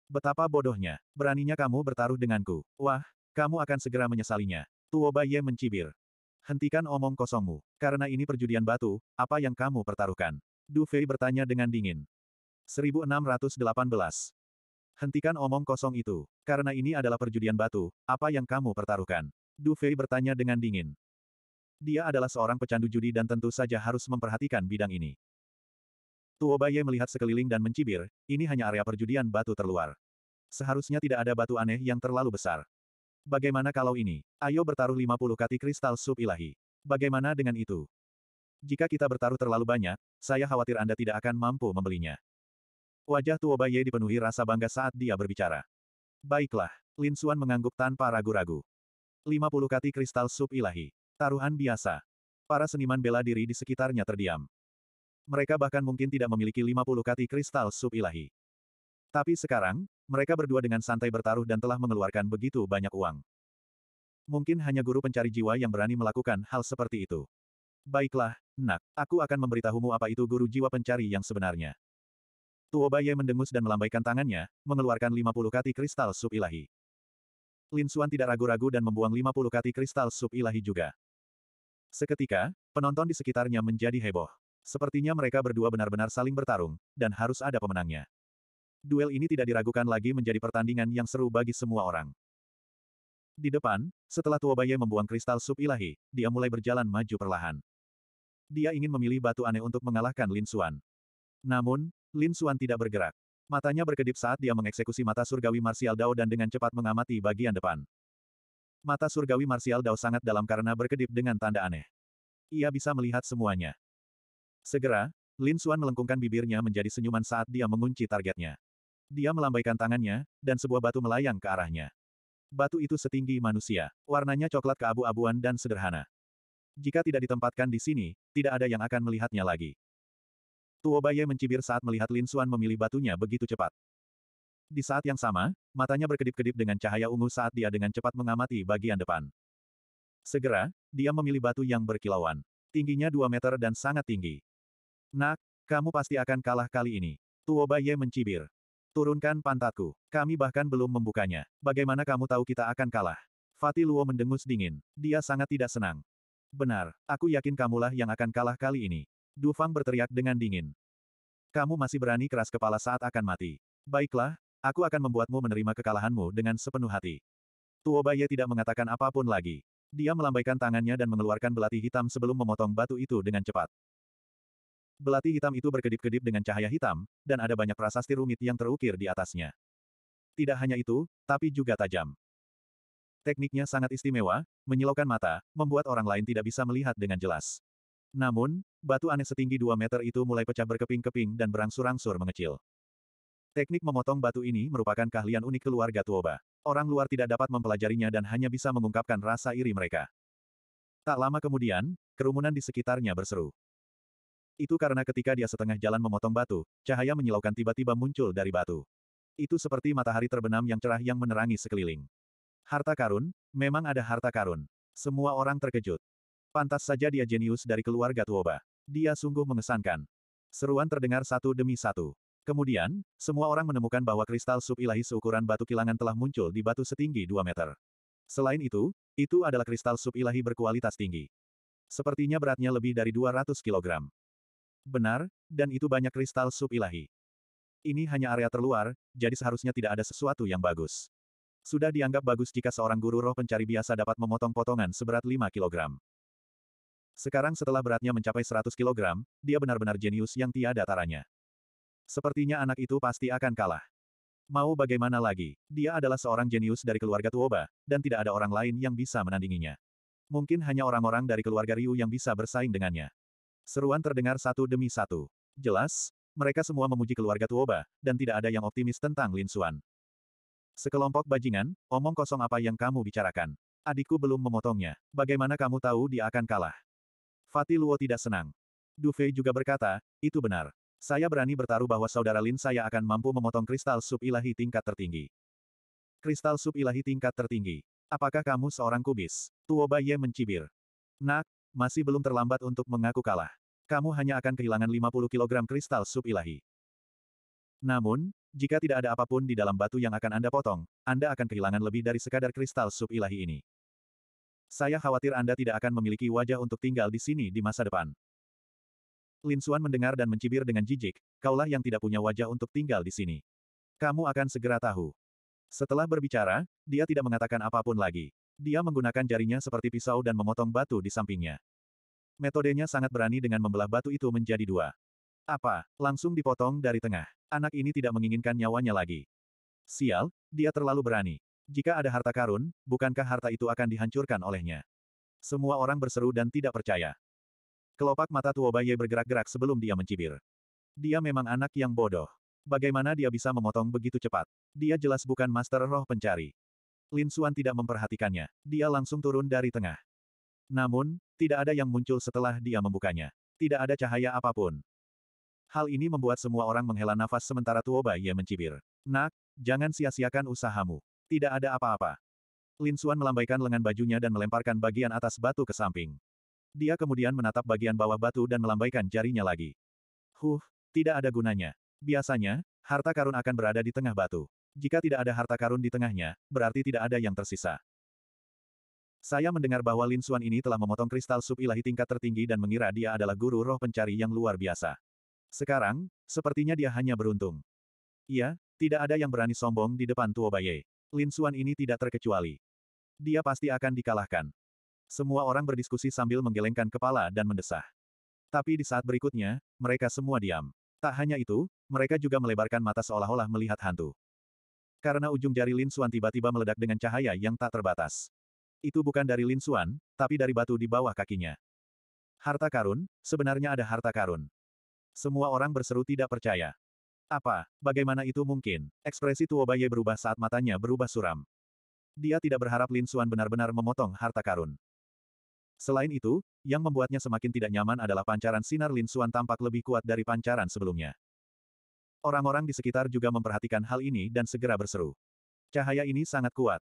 Betapa bodohnya. Beraninya kamu bertaruh denganku. Wah, kamu akan segera menyesalinya. Tuoba Ye mencibir. Hentikan omong kosongmu. Karena ini perjudian batu, apa yang kamu pertaruhkan? Du Fei bertanya dengan dingin. 1618. Hentikan omong kosong itu. Karena ini adalah perjudian batu, apa yang kamu pertaruhkan? Du Fei bertanya dengan dingin. Dia adalah seorang pecandu judi dan tentu saja harus memperhatikan bidang ini. Tuo Baye melihat sekeliling dan mencibir, ini hanya area perjudian batu terluar. Seharusnya tidak ada batu aneh yang terlalu besar. Bagaimana kalau ini? Ayo bertaruh 50 kati kristal sup ilahi. Bagaimana dengan itu? Jika kita bertaruh terlalu banyak, saya khawatir Anda tidak akan mampu membelinya. Wajah Tuoba dipenuhi rasa bangga saat dia berbicara. Baiklah, Lin Xuan mengangguk tanpa ragu-ragu. 50 kati kristal sup ilahi. Taruhan biasa. Para seniman bela diri di sekitarnya terdiam. Mereka bahkan mungkin tidak memiliki 50 kati kristal sub ilahi. Tapi sekarang, mereka berdua dengan santai bertaruh dan telah mengeluarkan begitu banyak uang. Mungkin hanya guru pencari jiwa yang berani melakukan hal seperti itu. Baiklah, nak, aku akan memberitahumu apa itu guru jiwa pencari yang sebenarnya. Tuobaye mendengus dan melambaikan tangannya, mengeluarkan 50 kati kristal sub ilahi. Lin Suan tidak ragu-ragu dan membuang 50 kati kristal sub ilahi juga. Seketika, penonton di sekitarnya menjadi heboh. Sepertinya mereka berdua benar-benar saling bertarung, dan harus ada pemenangnya duel ini tidak diragukan lagi menjadi pertandingan yang seru bagi semua orang. Di depan, setelah Tuobaye membuang kristal sub ilahi, dia mulai berjalan maju perlahan. Dia ingin memilih batu aneh untuk mengalahkan Lin Xuan. Namun, Lin Xuan tidak bergerak. Matanya berkedip saat dia mengeksekusi mata surgawi Martial Dao dan dengan cepat mengamati bagian depan. Mata surgawi Martial Dao sangat dalam karena berkedip dengan tanda aneh. Ia bisa melihat semuanya. Segera, Lin Xuan melengkungkan bibirnya menjadi senyuman saat dia mengunci targetnya. Dia melambaikan tangannya, dan sebuah batu melayang ke arahnya. Batu itu setinggi manusia. Warnanya coklat keabu-abuan dan sederhana. Jika tidak ditempatkan di sini, tidak ada yang akan melihatnya lagi. Tuobaye mencibir saat melihat Lin Xuan memilih batunya begitu cepat. Di saat yang sama, matanya berkedip-kedip dengan cahaya ungu saat dia dengan cepat mengamati bagian depan. Segera, dia memilih batu yang berkilauan. Tingginya 2 meter dan sangat tinggi. Nak, kamu pasti akan kalah kali ini. Tuobaye mencibir. Turunkan pantatku. Kami bahkan belum membukanya. Bagaimana kamu tahu kita akan kalah? Fatih Luo mendengus dingin. Dia sangat tidak senang. Benar, aku yakin kamulah yang akan kalah kali ini. Du Fang berteriak dengan dingin. Kamu masih berani keras kepala saat akan mati. Baiklah, aku akan membuatmu menerima kekalahanmu dengan sepenuh hati. Tuo Baye tidak mengatakan apapun lagi. Dia melambaikan tangannya dan mengeluarkan belati hitam sebelum memotong batu itu dengan cepat. Belati hitam itu berkedip-kedip dengan cahaya hitam, dan ada banyak prasasti rumit yang terukir di atasnya. Tidak hanya itu, tapi juga tajam. Tekniknya sangat istimewa, menyilaukan mata, membuat orang lain tidak bisa melihat dengan jelas. Namun, batu aneh setinggi 2 meter itu mulai pecah berkeping-keping dan berangsur-angsur mengecil. Teknik memotong batu ini merupakan keahlian unik keluarga Tuoba. Orang luar tidak dapat mempelajarinya dan hanya bisa mengungkapkan rasa iri mereka. Tak lama kemudian, kerumunan di sekitarnya berseru. Itu karena ketika dia setengah jalan memotong batu, cahaya menyilaukan tiba-tiba muncul dari batu. Itu seperti matahari terbenam yang cerah yang menerangi sekeliling. Harta karun, memang ada harta karun. Semua orang terkejut. Pantas saja dia jenius dari keluarga Tuoba. Dia sungguh mengesankan. Seruan terdengar satu demi satu. Kemudian, semua orang menemukan bahwa kristal sub ilahi seukuran batu kilangan telah muncul di batu setinggi 2 meter. Selain itu, itu adalah kristal sub ilahi berkualitas tinggi. Sepertinya beratnya lebih dari 200 kilogram. Benar, dan itu banyak kristal sub ilahi. Ini hanya area terluar, jadi seharusnya tidak ada sesuatu yang bagus. Sudah dianggap bagus jika seorang guru roh pencari biasa dapat memotong potongan seberat 5 kg. Sekarang setelah beratnya mencapai 100 kg, dia benar-benar jenius yang tiada taranya. Sepertinya anak itu pasti akan kalah. Mau bagaimana lagi, dia adalah seorang jenius dari keluarga Tuoba, dan tidak ada orang lain yang bisa menandinginya. Mungkin hanya orang-orang dari keluarga Ryu yang bisa bersaing dengannya. Seruan terdengar satu demi satu. Jelas, mereka semua memuji keluarga Tuoba, dan tidak ada yang optimis tentang Lin Xuan. Sekelompok bajingan, omong kosong apa yang kamu bicarakan. Adikku belum memotongnya. Bagaimana kamu tahu dia akan kalah? Fatih Luo tidak senang. Du Fei juga berkata, itu benar. Saya berani bertaruh bahwa saudara Lin saya akan mampu memotong kristal sub ilahi tingkat tertinggi. Kristal sub ilahi tingkat tertinggi. Apakah kamu seorang kubis? Tuoba Ye mencibir. Nak, masih belum terlambat untuk mengaku kalah kamu hanya akan kehilangan 50 kg kristal sub ilahi. Namun, jika tidak ada apapun di dalam batu yang akan Anda potong, Anda akan kehilangan lebih dari sekadar kristal sub ilahi ini. Saya khawatir Anda tidak akan memiliki wajah untuk tinggal di sini di masa depan. Lin Xuan mendengar dan mencibir dengan jijik, kaulah yang tidak punya wajah untuk tinggal di sini. Kamu akan segera tahu. Setelah berbicara, dia tidak mengatakan apapun lagi. Dia menggunakan jarinya seperti pisau dan memotong batu di sampingnya. Metodenya sangat berani dengan membelah batu itu menjadi dua. Apa? Langsung dipotong dari tengah. Anak ini tidak menginginkan nyawanya lagi. Sial, dia terlalu berani. Jika ada harta karun, bukankah harta itu akan dihancurkan olehnya? Semua orang berseru dan tidak percaya. Kelopak mata Tuobaye bergerak-gerak sebelum dia mencibir. Dia memang anak yang bodoh. Bagaimana dia bisa memotong begitu cepat? Dia jelas bukan master roh pencari. Lin Suan tidak memperhatikannya. Dia langsung turun dari tengah. Namun, tidak ada yang muncul setelah dia membukanya. Tidak ada cahaya apapun. Hal ini membuat semua orang menghela nafas sementara Tuoba Ye mencibir. Nak, jangan sia-siakan usahamu. Tidak ada apa-apa. Lin Xuan melambaikan lengan bajunya dan melemparkan bagian atas batu ke samping. Dia kemudian menatap bagian bawah batu dan melambaikan jarinya lagi. Huh, tidak ada gunanya. Biasanya, harta karun akan berada di tengah batu. Jika tidak ada harta karun di tengahnya, berarti tidak ada yang tersisa. Saya mendengar bahwa Lin Xuan ini telah memotong kristal sub ilahi tingkat tertinggi dan mengira dia adalah guru roh pencari yang luar biasa. Sekarang, sepertinya dia hanya beruntung. Iya, tidak ada yang berani sombong di depan Tuo Baye. Lin Xuan ini tidak terkecuali. Dia pasti akan dikalahkan. Semua orang berdiskusi sambil menggelengkan kepala dan mendesah. Tapi di saat berikutnya, mereka semua diam. Tak hanya itu, mereka juga melebarkan mata seolah-olah melihat hantu. Karena ujung jari Lin Xuan tiba-tiba meledak dengan cahaya yang tak terbatas. Itu bukan dari Lin Xuan, tapi dari batu di bawah kakinya. Harta karun, sebenarnya ada harta karun. Semua orang berseru tidak percaya. Apa, bagaimana itu mungkin? Ekspresi Tuo Baye berubah saat matanya berubah suram. Dia tidak berharap Lin Xuan benar-benar memotong harta karun. Selain itu, yang membuatnya semakin tidak nyaman adalah pancaran sinar Lin Xuan tampak lebih kuat dari pancaran sebelumnya. Orang-orang di sekitar juga memperhatikan hal ini dan segera berseru. Cahaya ini sangat kuat.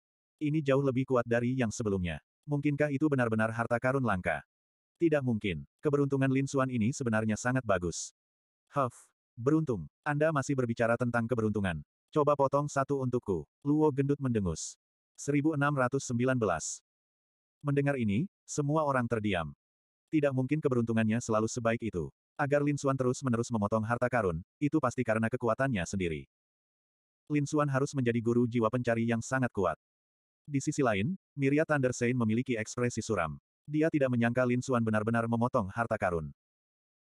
Ini jauh lebih kuat dari yang sebelumnya. Mungkinkah itu benar-benar harta karun langka? Tidak mungkin. Keberuntungan Lin Suan ini sebenarnya sangat bagus. Huff. Beruntung. Anda masih berbicara tentang keberuntungan. Coba potong satu untukku. Luo gendut mendengus. 1619. Mendengar ini, semua orang terdiam. Tidak mungkin keberuntungannya selalu sebaik itu. Agar Lin Suan terus-menerus memotong harta karun, itu pasti karena kekuatannya sendiri. Lin Suan harus menjadi guru jiwa pencari yang sangat kuat. Di sisi lain, Miria Thundersein memiliki ekspresi suram. Dia tidak menyangka Lin Suan benar-benar memotong harta karun.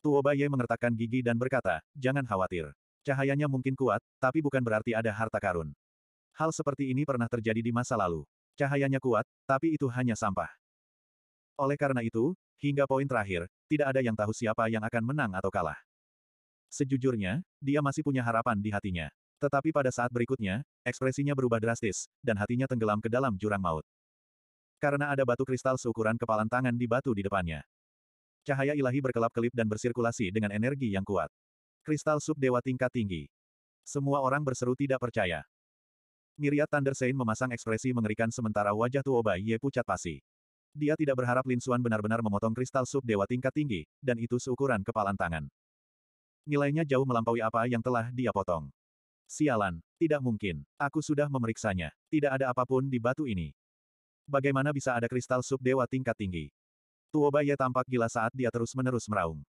Tuo mengertakkan gigi dan berkata, jangan khawatir. Cahayanya mungkin kuat, tapi bukan berarti ada harta karun. Hal seperti ini pernah terjadi di masa lalu. Cahayanya kuat, tapi itu hanya sampah. Oleh karena itu, hingga poin terakhir, tidak ada yang tahu siapa yang akan menang atau kalah. Sejujurnya, dia masih punya harapan di hatinya. Tetapi pada saat berikutnya, ekspresinya berubah drastis, dan hatinya tenggelam ke dalam jurang maut. Karena ada batu kristal seukuran kepalan tangan di batu di depannya. Cahaya ilahi berkelap-kelip dan bersirkulasi dengan energi yang kuat. Kristal sub dewa tingkat tinggi. Semua orang berseru tidak percaya. Miriat Thunder memasang ekspresi mengerikan sementara wajah Tuoba Ye pucat pasi. Dia tidak berharap Lin Suan benar-benar memotong kristal sub dewa tingkat tinggi, dan itu seukuran kepalan tangan. Nilainya jauh melampaui apa yang telah dia potong. Sialan, tidak mungkin. Aku sudah memeriksanya. Tidak ada apapun di batu ini. Bagaimana bisa ada kristal dewa tingkat tinggi? Tuoba tampak gila saat dia terus-menerus meraung.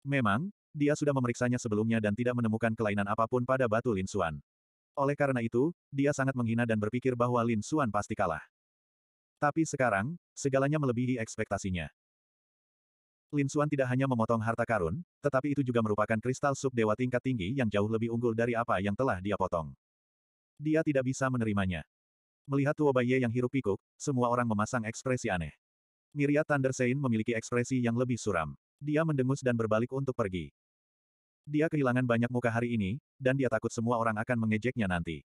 Memang, dia sudah memeriksanya sebelumnya dan tidak menemukan kelainan apapun pada batu Lin Suan. Oleh karena itu, dia sangat menghina dan berpikir bahwa Lin Suan pasti kalah. Tapi sekarang, segalanya melebihi ekspektasinya. Lin Suan tidak hanya memotong harta karun, tetapi itu juga merupakan kristal sub dewa tingkat tinggi yang jauh lebih unggul dari apa yang telah dia potong. Dia tidak bisa menerimanya. Melihat Tuo Baiye yang hirup pikuk, semua orang memasang ekspresi aneh. Miria Sein memiliki ekspresi yang lebih suram. Dia mendengus dan berbalik untuk pergi. Dia kehilangan banyak muka hari ini, dan dia takut semua orang akan mengejeknya nanti.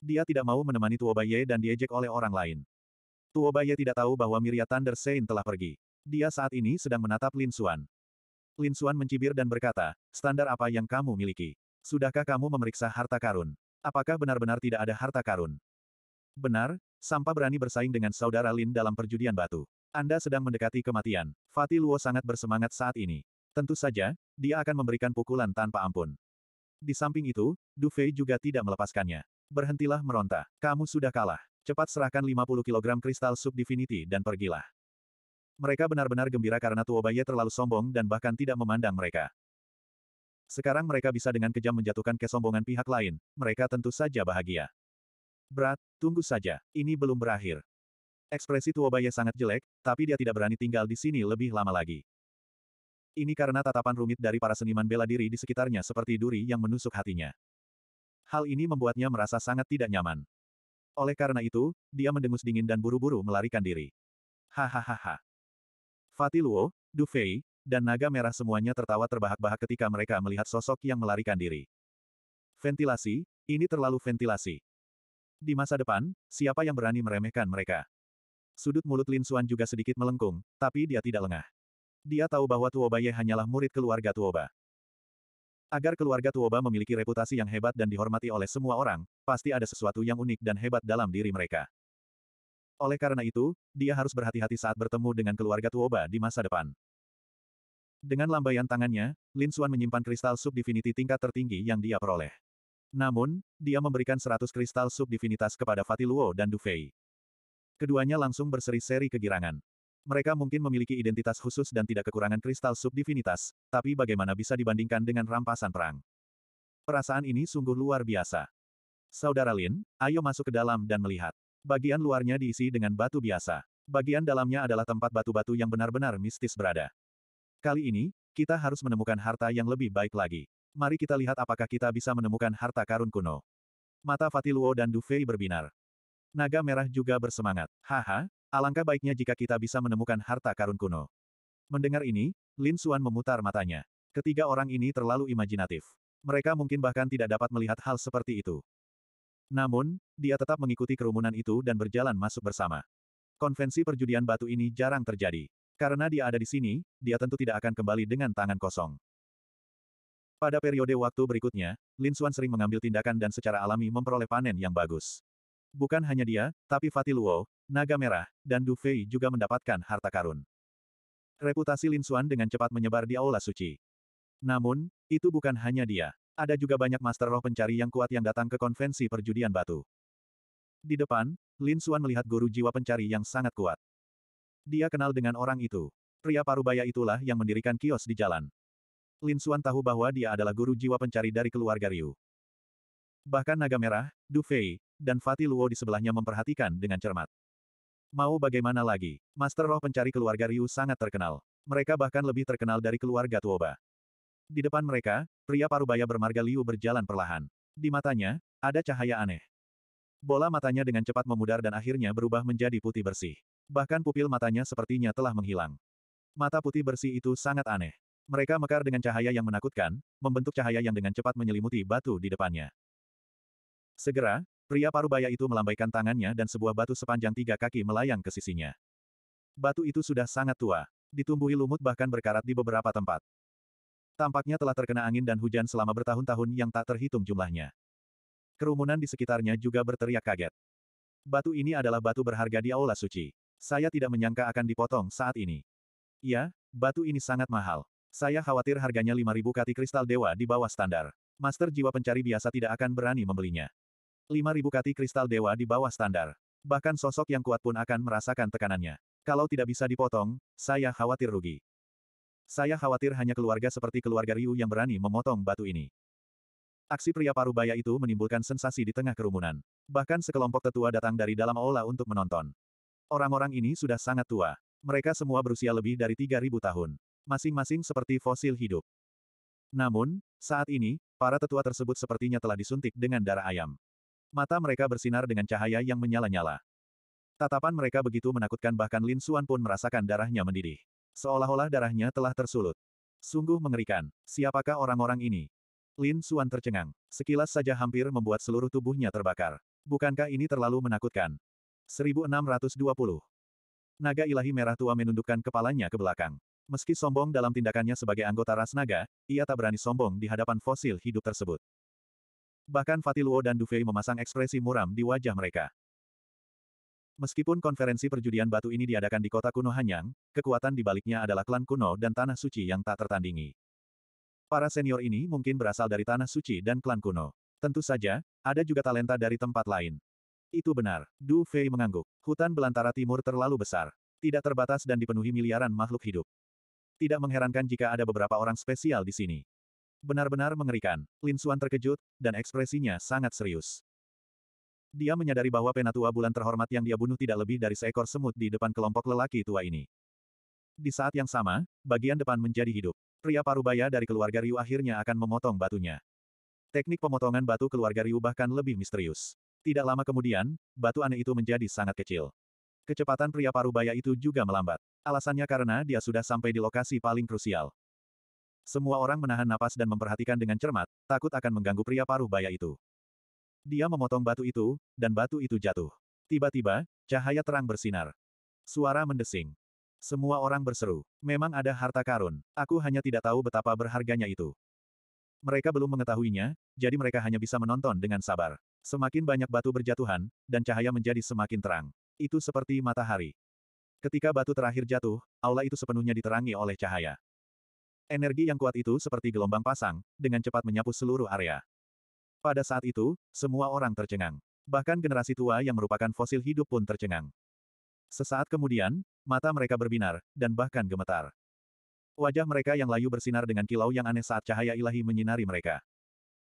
Dia tidak mau menemani Tuo Baiye dan diejek oleh orang lain. Tuo Baiye tidak tahu bahwa Miria Thunder Sein telah pergi. Dia saat ini sedang menatap Lin Suan. Lin Suan mencibir dan berkata, standar apa yang kamu miliki? Sudahkah kamu memeriksa harta karun? Apakah benar-benar tidak ada harta karun? Benar, Sampah berani bersaing dengan saudara Lin dalam perjudian batu. Anda sedang mendekati kematian. Fatih Luo sangat bersemangat saat ini. Tentu saja, dia akan memberikan pukulan tanpa ampun. Di samping itu, Du Fei juga tidak melepaskannya. Berhentilah meronta. Kamu sudah kalah. Cepat serahkan 50 kg kristal subdivinity dan pergilah. Mereka benar-benar gembira karena Tuo Baye terlalu sombong dan bahkan tidak memandang mereka. Sekarang mereka bisa dengan kejam menjatuhkan kesombongan pihak lain, mereka tentu saja bahagia. Berat, tunggu saja, ini belum berakhir. Ekspresi Tuo Baye sangat jelek, tapi dia tidak berani tinggal di sini lebih lama lagi. Ini karena tatapan rumit dari para seniman bela diri di sekitarnya seperti duri yang menusuk hatinya. Hal ini membuatnya merasa sangat tidak nyaman. Oleh karena itu, dia mendengus dingin dan buru-buru melarikan diri. Hahaha. Fatiluo, Dufei, dan naga merah semuanya tertawa terbahak-bahak ketika mereka melihat sosok yang melarikan diri. Ventilasi, ini terlalu ventilasi. Di masa depan, siapa yang berani meremehkan mereka? Sudut mulut Lin Xuan juga sedikit melengkung, tapi dia tidak lengah. Dia tahu bahwa Tuoba Ye hanyalah murid keluarga Tuoba. Agar keluarga Tuoba memiliki reputasi yang hebat dan dihormati oleh semua orang, pasti ada sesuatu yang unik dan hebat dalam diri mereka. Oleh karena itu, dia harus berhati-hati saat bertemu dengan keluarga Tuoba di masa depan. Dengan lambaian tangannya, Lin Xuan menyimpan kristal subdivinity tingkat tertinggi yang dia peroleh. Namun, dia memberikan 100 kristal subdivinitas kepada Luo dan Du Fei. Keduanya langsung berseri-seri kegirangan. Mereka mungkin memiliki identitas khusus dan tidak kekurangan kristal subdivinitas, tapi bagaimana bisa dibandingkan dengan rampasan perang? Perasaan ini sungguh luar biasa. Saudara Lin, ayo masuk ke dalam dan melihat. Bagian luarnya diisi dengan batu biasa. Bagian dalamnya adalah tempat batu-batu yang benar-benar mistis berada. Kali ini, kita harus menemukan harta yang lebih baik lagi. Mari kita lihat apakah kita bisa menemukan harta karun kuno. Mata Fatiluo dan Dufei berbinar. Naga merah juga bersemangat. Haha, alangkah baiknya jika kita bisa menemukan harta karun kuno. Mendengar ini, Lin Xuan memutar matanya. Ketiga orang ini terlalu imajinatif. Mereka mungkin bahkan tidak dapat melihat hal seperti itu. Namun, dia tetap mengikuti kerumunan itu dan berjalan masuk bersama. Konvensi perjudian batu ini jarang terjadi. Karena dia ada di sini, dia tentu tidak akan kembali dengan tangan kosong. Pada periode waktu berikutnya, Lin Xuan sering mengambil tindakan dan secara alami memperoleh panen yang bagus. Bukan hanya dia, tapi Fatih Luo, Naga Merah, dan Du Fei juga mendapatkan harta karun. Reputasi Lin Xuan dengan cepat menyebar di Aula Suci. Namun, itu bukan hanya dia. Ada juga banyak master roh pencari yang kuat yang datang ke konvensi perjudian batu. Di depan, Lin Xuan melihat guru jiwa pencari yang sangat kuat. Dia kenal dengan orang itu. Pria parubaya itulah yang mendirikan kios di jalan. Lin Xuan tahu bahwa dia adalah guru jiwa pencari dari keluarga Ryu. Bahkan Naga Merah, Du Fei, dan Fatih Luo di sebelahnya memperhatikan dengan cermat. Mau bagaimana lagi, Master Roh Pencari keluarga Ryu sangat terkenal. Mereka bahkan lebih terkenal dari keluarga Tuoba. Di depan mereka, pria parubaya bermarga Liu berjalan perlahan. Di matanya, ada cahaya aneh. Bola matanya dengan cepat memudar dan akhirnya berubah menjadi putih bersih. Bahkan pupil matanya sepertinya telah menghilang. Mata putih bersih itu sangat aneh. Mereka mekar dengan cahaya yang menakutkan, membentuk cahaya yang dengan cepat menyelimuti batu di depannya. Segera, pria parubaya itu melambaikan tangannya dan sebuah batu sepanjang tiga kaki melayang ke sisinya. Batu itu sudah sangat tua, ditumbuhi lumut bahkan berkarat di beberapa tempat. Tampaknya telah terkena angin dan hujan selama bertahun-tahun yang tak terhitung jumlahnya. Kerumunan di sekitarnya juga berteriak kaget. Batu ini adalah batu berharga di Aula Suci. Saya tidak menyangka akan dipotong saat ini. Ya, batu ini sangat mahal. Saya khawatir harganya 5000 kati kristal dewa di bawah standar. Master jiwa pencari biasa tidak akan berani membelinya. 5000 kati kristal dewa di bawah standar. Bahkan sosok yang kuat pun akan merasakan tekanannya. Kalau tidak bisa dipotong, saya khawatir rugi. Saya khawatir hanya keluarga seperti keluarga Ryu yang berani memotong batu ini. Aksi pria paruh baya itu menimbulkan sensasi di tengah kerumunan. Bahkan sekelompok tetua datang dari dalam aula untuk menonton. Orang-orang ini sudah sangat tua. Mereka semua berusia lebih dari 3.000 tahun. Masing-masing seperti fosil hidup. Namun, saat ini, para tetua tersebut sepertinya telah disuntik dengan darah ayam. Mata mereka bersinar dengan cahaya yang menyala-nyala. Tatapan mereka begitu menakutkan bahkan Lin Suan pun merasakan darahnya mendidih. Seolah-olah darahnya telah tersulut. Sungguh mengerikan. Siapakah orang-orang ini? Lin Suan tercengang. Sekilas saja hampir membuat seluruh tubuhnya terbakar. Bukankah ini terlalu menakutkan? 1620. Naga ilahi merah tua menundukkan kepalanya ke belakang. Meski sombong dalam tindakannya sebagai anggota ras naga, ia tak berani sombong di hadapan fosil hidup tersebut. Bahkan Fatiluo dan Dufei memasang ekspresi muram di wajah mereka. Meskipun konferensi perjudian batu ini diadakan di kota kuno Hanyang, kekuatan di baliknya adalah klan kuno dan tanah suci yang tak tertandingi. Para senior ini mungkin berasal dari tanah suci dan klan kuno. Tentu saja, ada juga talenta dari tempat lain. Itu benar, Du Fei mengangguk. Hutan belantara timur terlalu besar. Tidak terbatas dan dipenuhi miliaran makhluk hidup. Tidak mengherankan jika ada beberapa orang spesial di sini. Benar-benar mengerikan. Lin Suan terkejut, dan ekspresinya sangat serius. Dia menyadari bahwa penatua bulan terhormat yang dia bunuh tidak lebih dari seekor semut di depan kelompok lelaki tua ini. Di saat yang sama, bagian depan menjadi hidup. Pria parubaya dari keluarga Ryu akhirnya akan memotong batunya. Teknik pemotongan batu keluarga Ryu bahkan lebih misterius. Tidak lama kemudian, batu aneh itu menjadi sangat kecil. Kecepatan pria parubaya itu juga melambat. Alasannya karena dia sudah sampai di lokasi paling krusial. Semua orang menahan napas dan memperhatikan dengan cermat, takut akan mengganggu pria paruh baya itu. Dia memotong batu itu, dan batu itu jatuh. Tiba-tiba, cahaya terang bersinar. Suara mendesing. Semua orang berseru. Memang ada harta karun. Aku hanya tidak tahu betapa berharganya itu. Mereka belum mengetahuinya, jadi mereka hanya bisa menonton dengan sabar. Semakin banyak batu berjatuhan, dan cahaya menjadi semakin terang. Itu seperti matahari. Ketika batu terakhir jatuh, aula itu sepenuhnya diterangi oleh cahaya. Energi yang kuat itu seperti gelombang pasang, dengan cepat menyapu seluruh area. Pada saat itu, semua orang tercengang. Bahkan generasi tua yang merupakan fosil hidup pun tercengang. Sesaat kemudian, mata mereka berbinar, dan bahkan gemetar. Wajah mereka yang layu bersinar dengan kilau yang aneh saat cahaya ilahi menyinari mereka.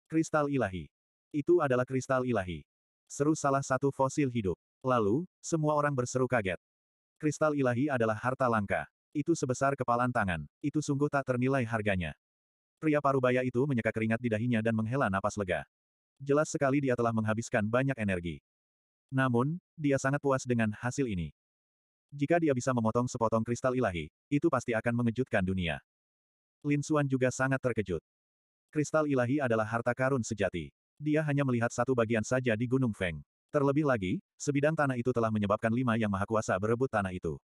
Kristal ilahi. Itu adalah kristal ilahi. Seru salah satu fosil hidup. Lalu, semua orang berseru kaget. Kristal ilahi adalah harta langka. Itu sebesar kepalan tangan. Itu sungguh tak ternilai harganya. Pria parubaya itu menyeka keringat di dahinya dan menghela napas lega. Jelas sekali dia telah menghabiskan banyak energi. Namun, dia sangat puas dengan hasil ini. Jika dia bisa memotong sepotong kristal ilahi, itu pasti akan mengejutkan dunia. Lin Xuan juga sangat terkejut. Kristal ilahi adalah harta karun sejati. Dia hanya melihat satu bagian saja di Gunung Feng. Terlebih lagi, sebidang tanah itu telah menyebabkan lima yang maha kuasa berebut tanah itu.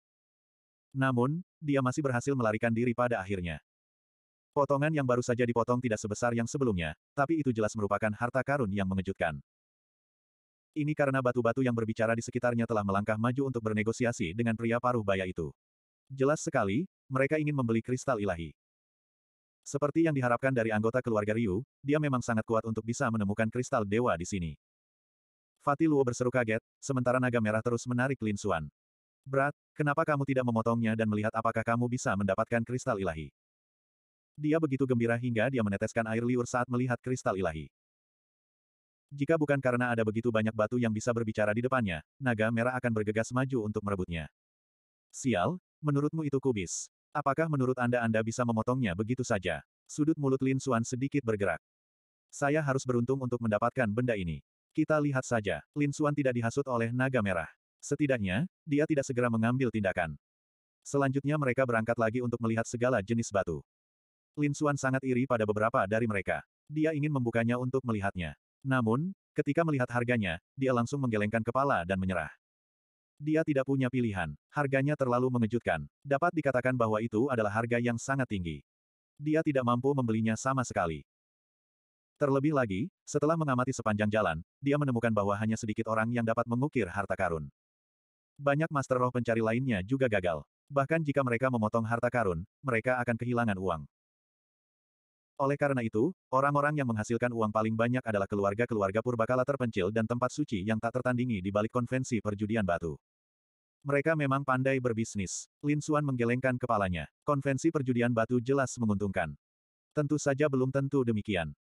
Namun, dia masih berhasil melarikan diri pada akhirnya. Potongan yang baru saja dipotong tidak sebesar yang sebelumnya, tapi itu jelas merupakan harta karun yang mengejutkan. Ini karena batu-batu yang berbicara di sekitarnya telah melangkah maju untuk bernegosiasi dengan pria paruh baya itu. Jelas sekali, mereka ingin membeli kristal ilahi. Seperti yang diharapkan dari anggota keluarga Ryu, dia memang sangat kuat untuk bisa menemukan kristal dewa di sini. Fatih Luo berseru kaget, sementara naga merah terus menarik Lin Suan. Berat, kenapa kamu tidak memotongnya dan melihat apakah kamu bisa mendapatkan kristal ilahi? Dia begitu gembira hingga dia meneteskan air liur saat melihat kristal ilahi. Jika bukan karena ada begitu banyak batu yang bisa berbicara di depannya, naga merah akan bergegas maju untuk merebutnya. Sial, menurutmu itu kubis. Apakah menurut Anda Anda bisa memotongnya begitu saja? Sudut mulut Lin Xuan sedikit bergerak. Saya harus beruntung untuk mendapatkan benda ini. Kita lihat saja, Lin Xuan tidak dihasut oleh naga merah. Setidaknya, dia tidak segera mengambil tindakan. Selanjutnya mereka berangkat lagi untuk melihat segala jenis batu. Lin Xuan sangat iri pada beberapa dari mereka. Dia ingin membukanya untuk melihatnya. Namun, ketika melihat harganya, dia langsung menggelengkan kepala dan menyerah. Dia tidak punya pilihan. Harganya terlalu mengejutkan. Dapat dikatakan bahwa itu adalah harga yang sangat tinggi. Dia tidak mampu membelinya sama sekali. Terlebih lagi, setelah mengamati sepanjang jalan, dia menemukan bahwa hanya sedikit orang yang dapat mengukir harta karun. Banyak master roh pencari lainnya juga gagal. Bahkan jika mereka memotong harta karun, mereka akan kehilangan uang. Oleh karena itu, orang-orang yang menghasilkan uang paling banyak adalah keluarga-keluarga purbakala terpencil dan tempat suci yang tak tertandingi di balik konvensi perjudian batu. Mereka memang pandai berbisnis. Lin Suan menggelengkan kepalanya. Konvensi perjudian batu jelas menguntungkan. Tentu saja belum tentu demikian.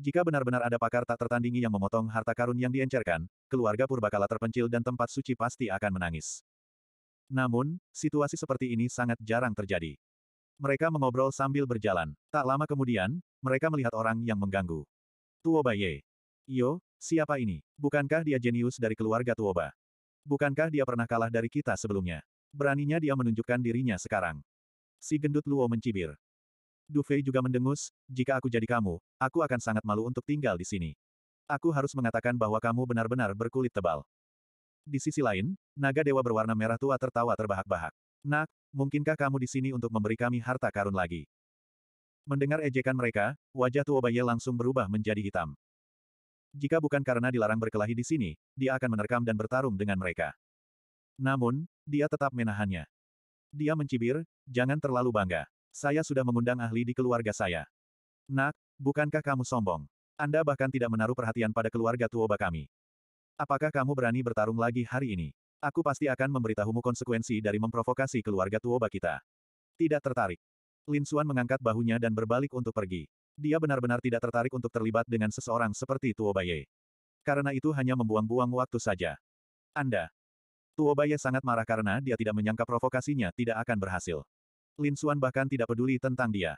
Jika benar-benar ada pakar tak tertandingi yang memotong harta karun yang diencerkan, keluarga purbakala terpencil dan tempat suci pasti akan menangis. Namun, situasi seperti ini sangat jarang terjadi. Mereka mengobrol sambil berjalan. Tak lama kemudian, mereka melihat orang yang mengganggu. Tuoba Ye. Yo, siapa ini? Bukankah dia jenius dari keluarga Tuoba? Bukankah dia pernah kalah dari kita sebelumnya? Beraninya dia menunjukkan dirinya sekarang. Si gendut Luo mencibir. Dufei juga mendengus, jika aku jadi kamu, aku akan sangat malu untuk tinggal di sini. Aku harus mengatakan bahwa kamu benar-benar berkulit tebal. Di sisi lain, naga dewa berwarna merah tua tertawa terbahak-bahak. Nak, mungkinkah kamu di sini untuk memberi kami harta karun lagi? Mendengar ejekan mereka, wajah Tuobaye langsung berubah menjadi hitam. Jika bukan karena dilarang berkelahi di sini, dia akan menerkam dan bertarung dengan mereka. Namun, dia tetap menahannya. Dia mencibir, jangan terlalu bangga. Saya sudah mengundang ahli di keluarga saya. Nak, bukankah kamu sombong? Anda bahkan tidak menaruh perhatian pada keluarga Tuoba kami. Apakah kamu berani bertarung lagi hari ini? Aku pasti akan memberitahumu konsekuensi dari memprovokasi keluarga Tuoba kita. Tidak tertarik. Lin Xuan mengangkat bahunya dan berbalik untuk pergi. Dia benar-benar tidak tertarik untuk terlibat dengan seseorang seperti Tuoba Ye. Karena itu hanya membuang-buang waktu saja. Anda. Tuoba Ye sangat marah karena dia tidak menyangka provokasinya tidak akan berhasil. Lin Xuan bahkan tidak peduli tentang dia.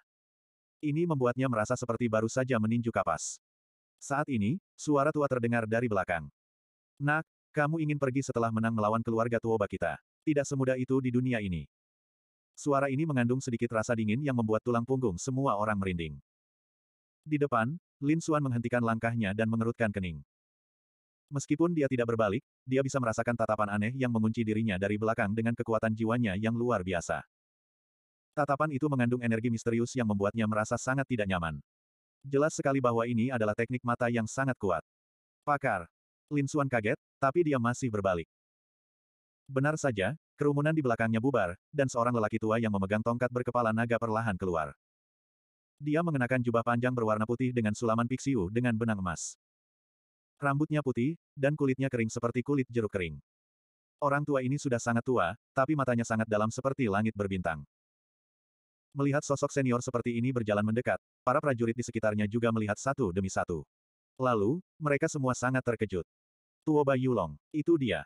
Ini membuatnya merasa seperti baru saja meninju kapas. Saat ini, suara tua terdengar dari belakang. Nak, kamu ingin pergi setelah menang melawan keluarga Tuoba kita. Tidak semudah itu di dunia ini. Suara ini mengandung sedikit rasa dingin yang membuat tulang punggung semua orang merinding. Di depan, Lin Xuan menghentikan langkahnya dan mengerutkan kening. Meskipun dia tidak berbalik, dia bisa merasakan tatapan aneh yang mengunci dirinya dari belakang dengan kekuatan jiwanya yang luar biasa. Tatapan itu mengandung energi misterius yang membuatnya merasa sangat tidak nyaman. Jelas sekali bahwa ini adalah teknik mata yang sangat kuat. Pakar, Lin Suan kaget, tapi dia masih berbalik. Benar saja, kerumunan di belakangnya bubar, dan seorang lelaki tua yang memegang tongkat berkepala naga perlahan keluar. Dia mengenakan jubah panjang berwarna putih dengan sulaman piksiu dengan benang emas. Rambutnya putih, dan kulitnya kering seperti kulit jeruk kering. Orang tua ini sudah sangat tua, tapi matanya sangat dalam seperti langit berbintang. Melihat sosok senior seperti ini berjalan mendekat, para prajurit di sekitarnya juga melihat satu demi satu. Lalu, mereka semua sangat terkejut. Tuoba Yulong, itu dia.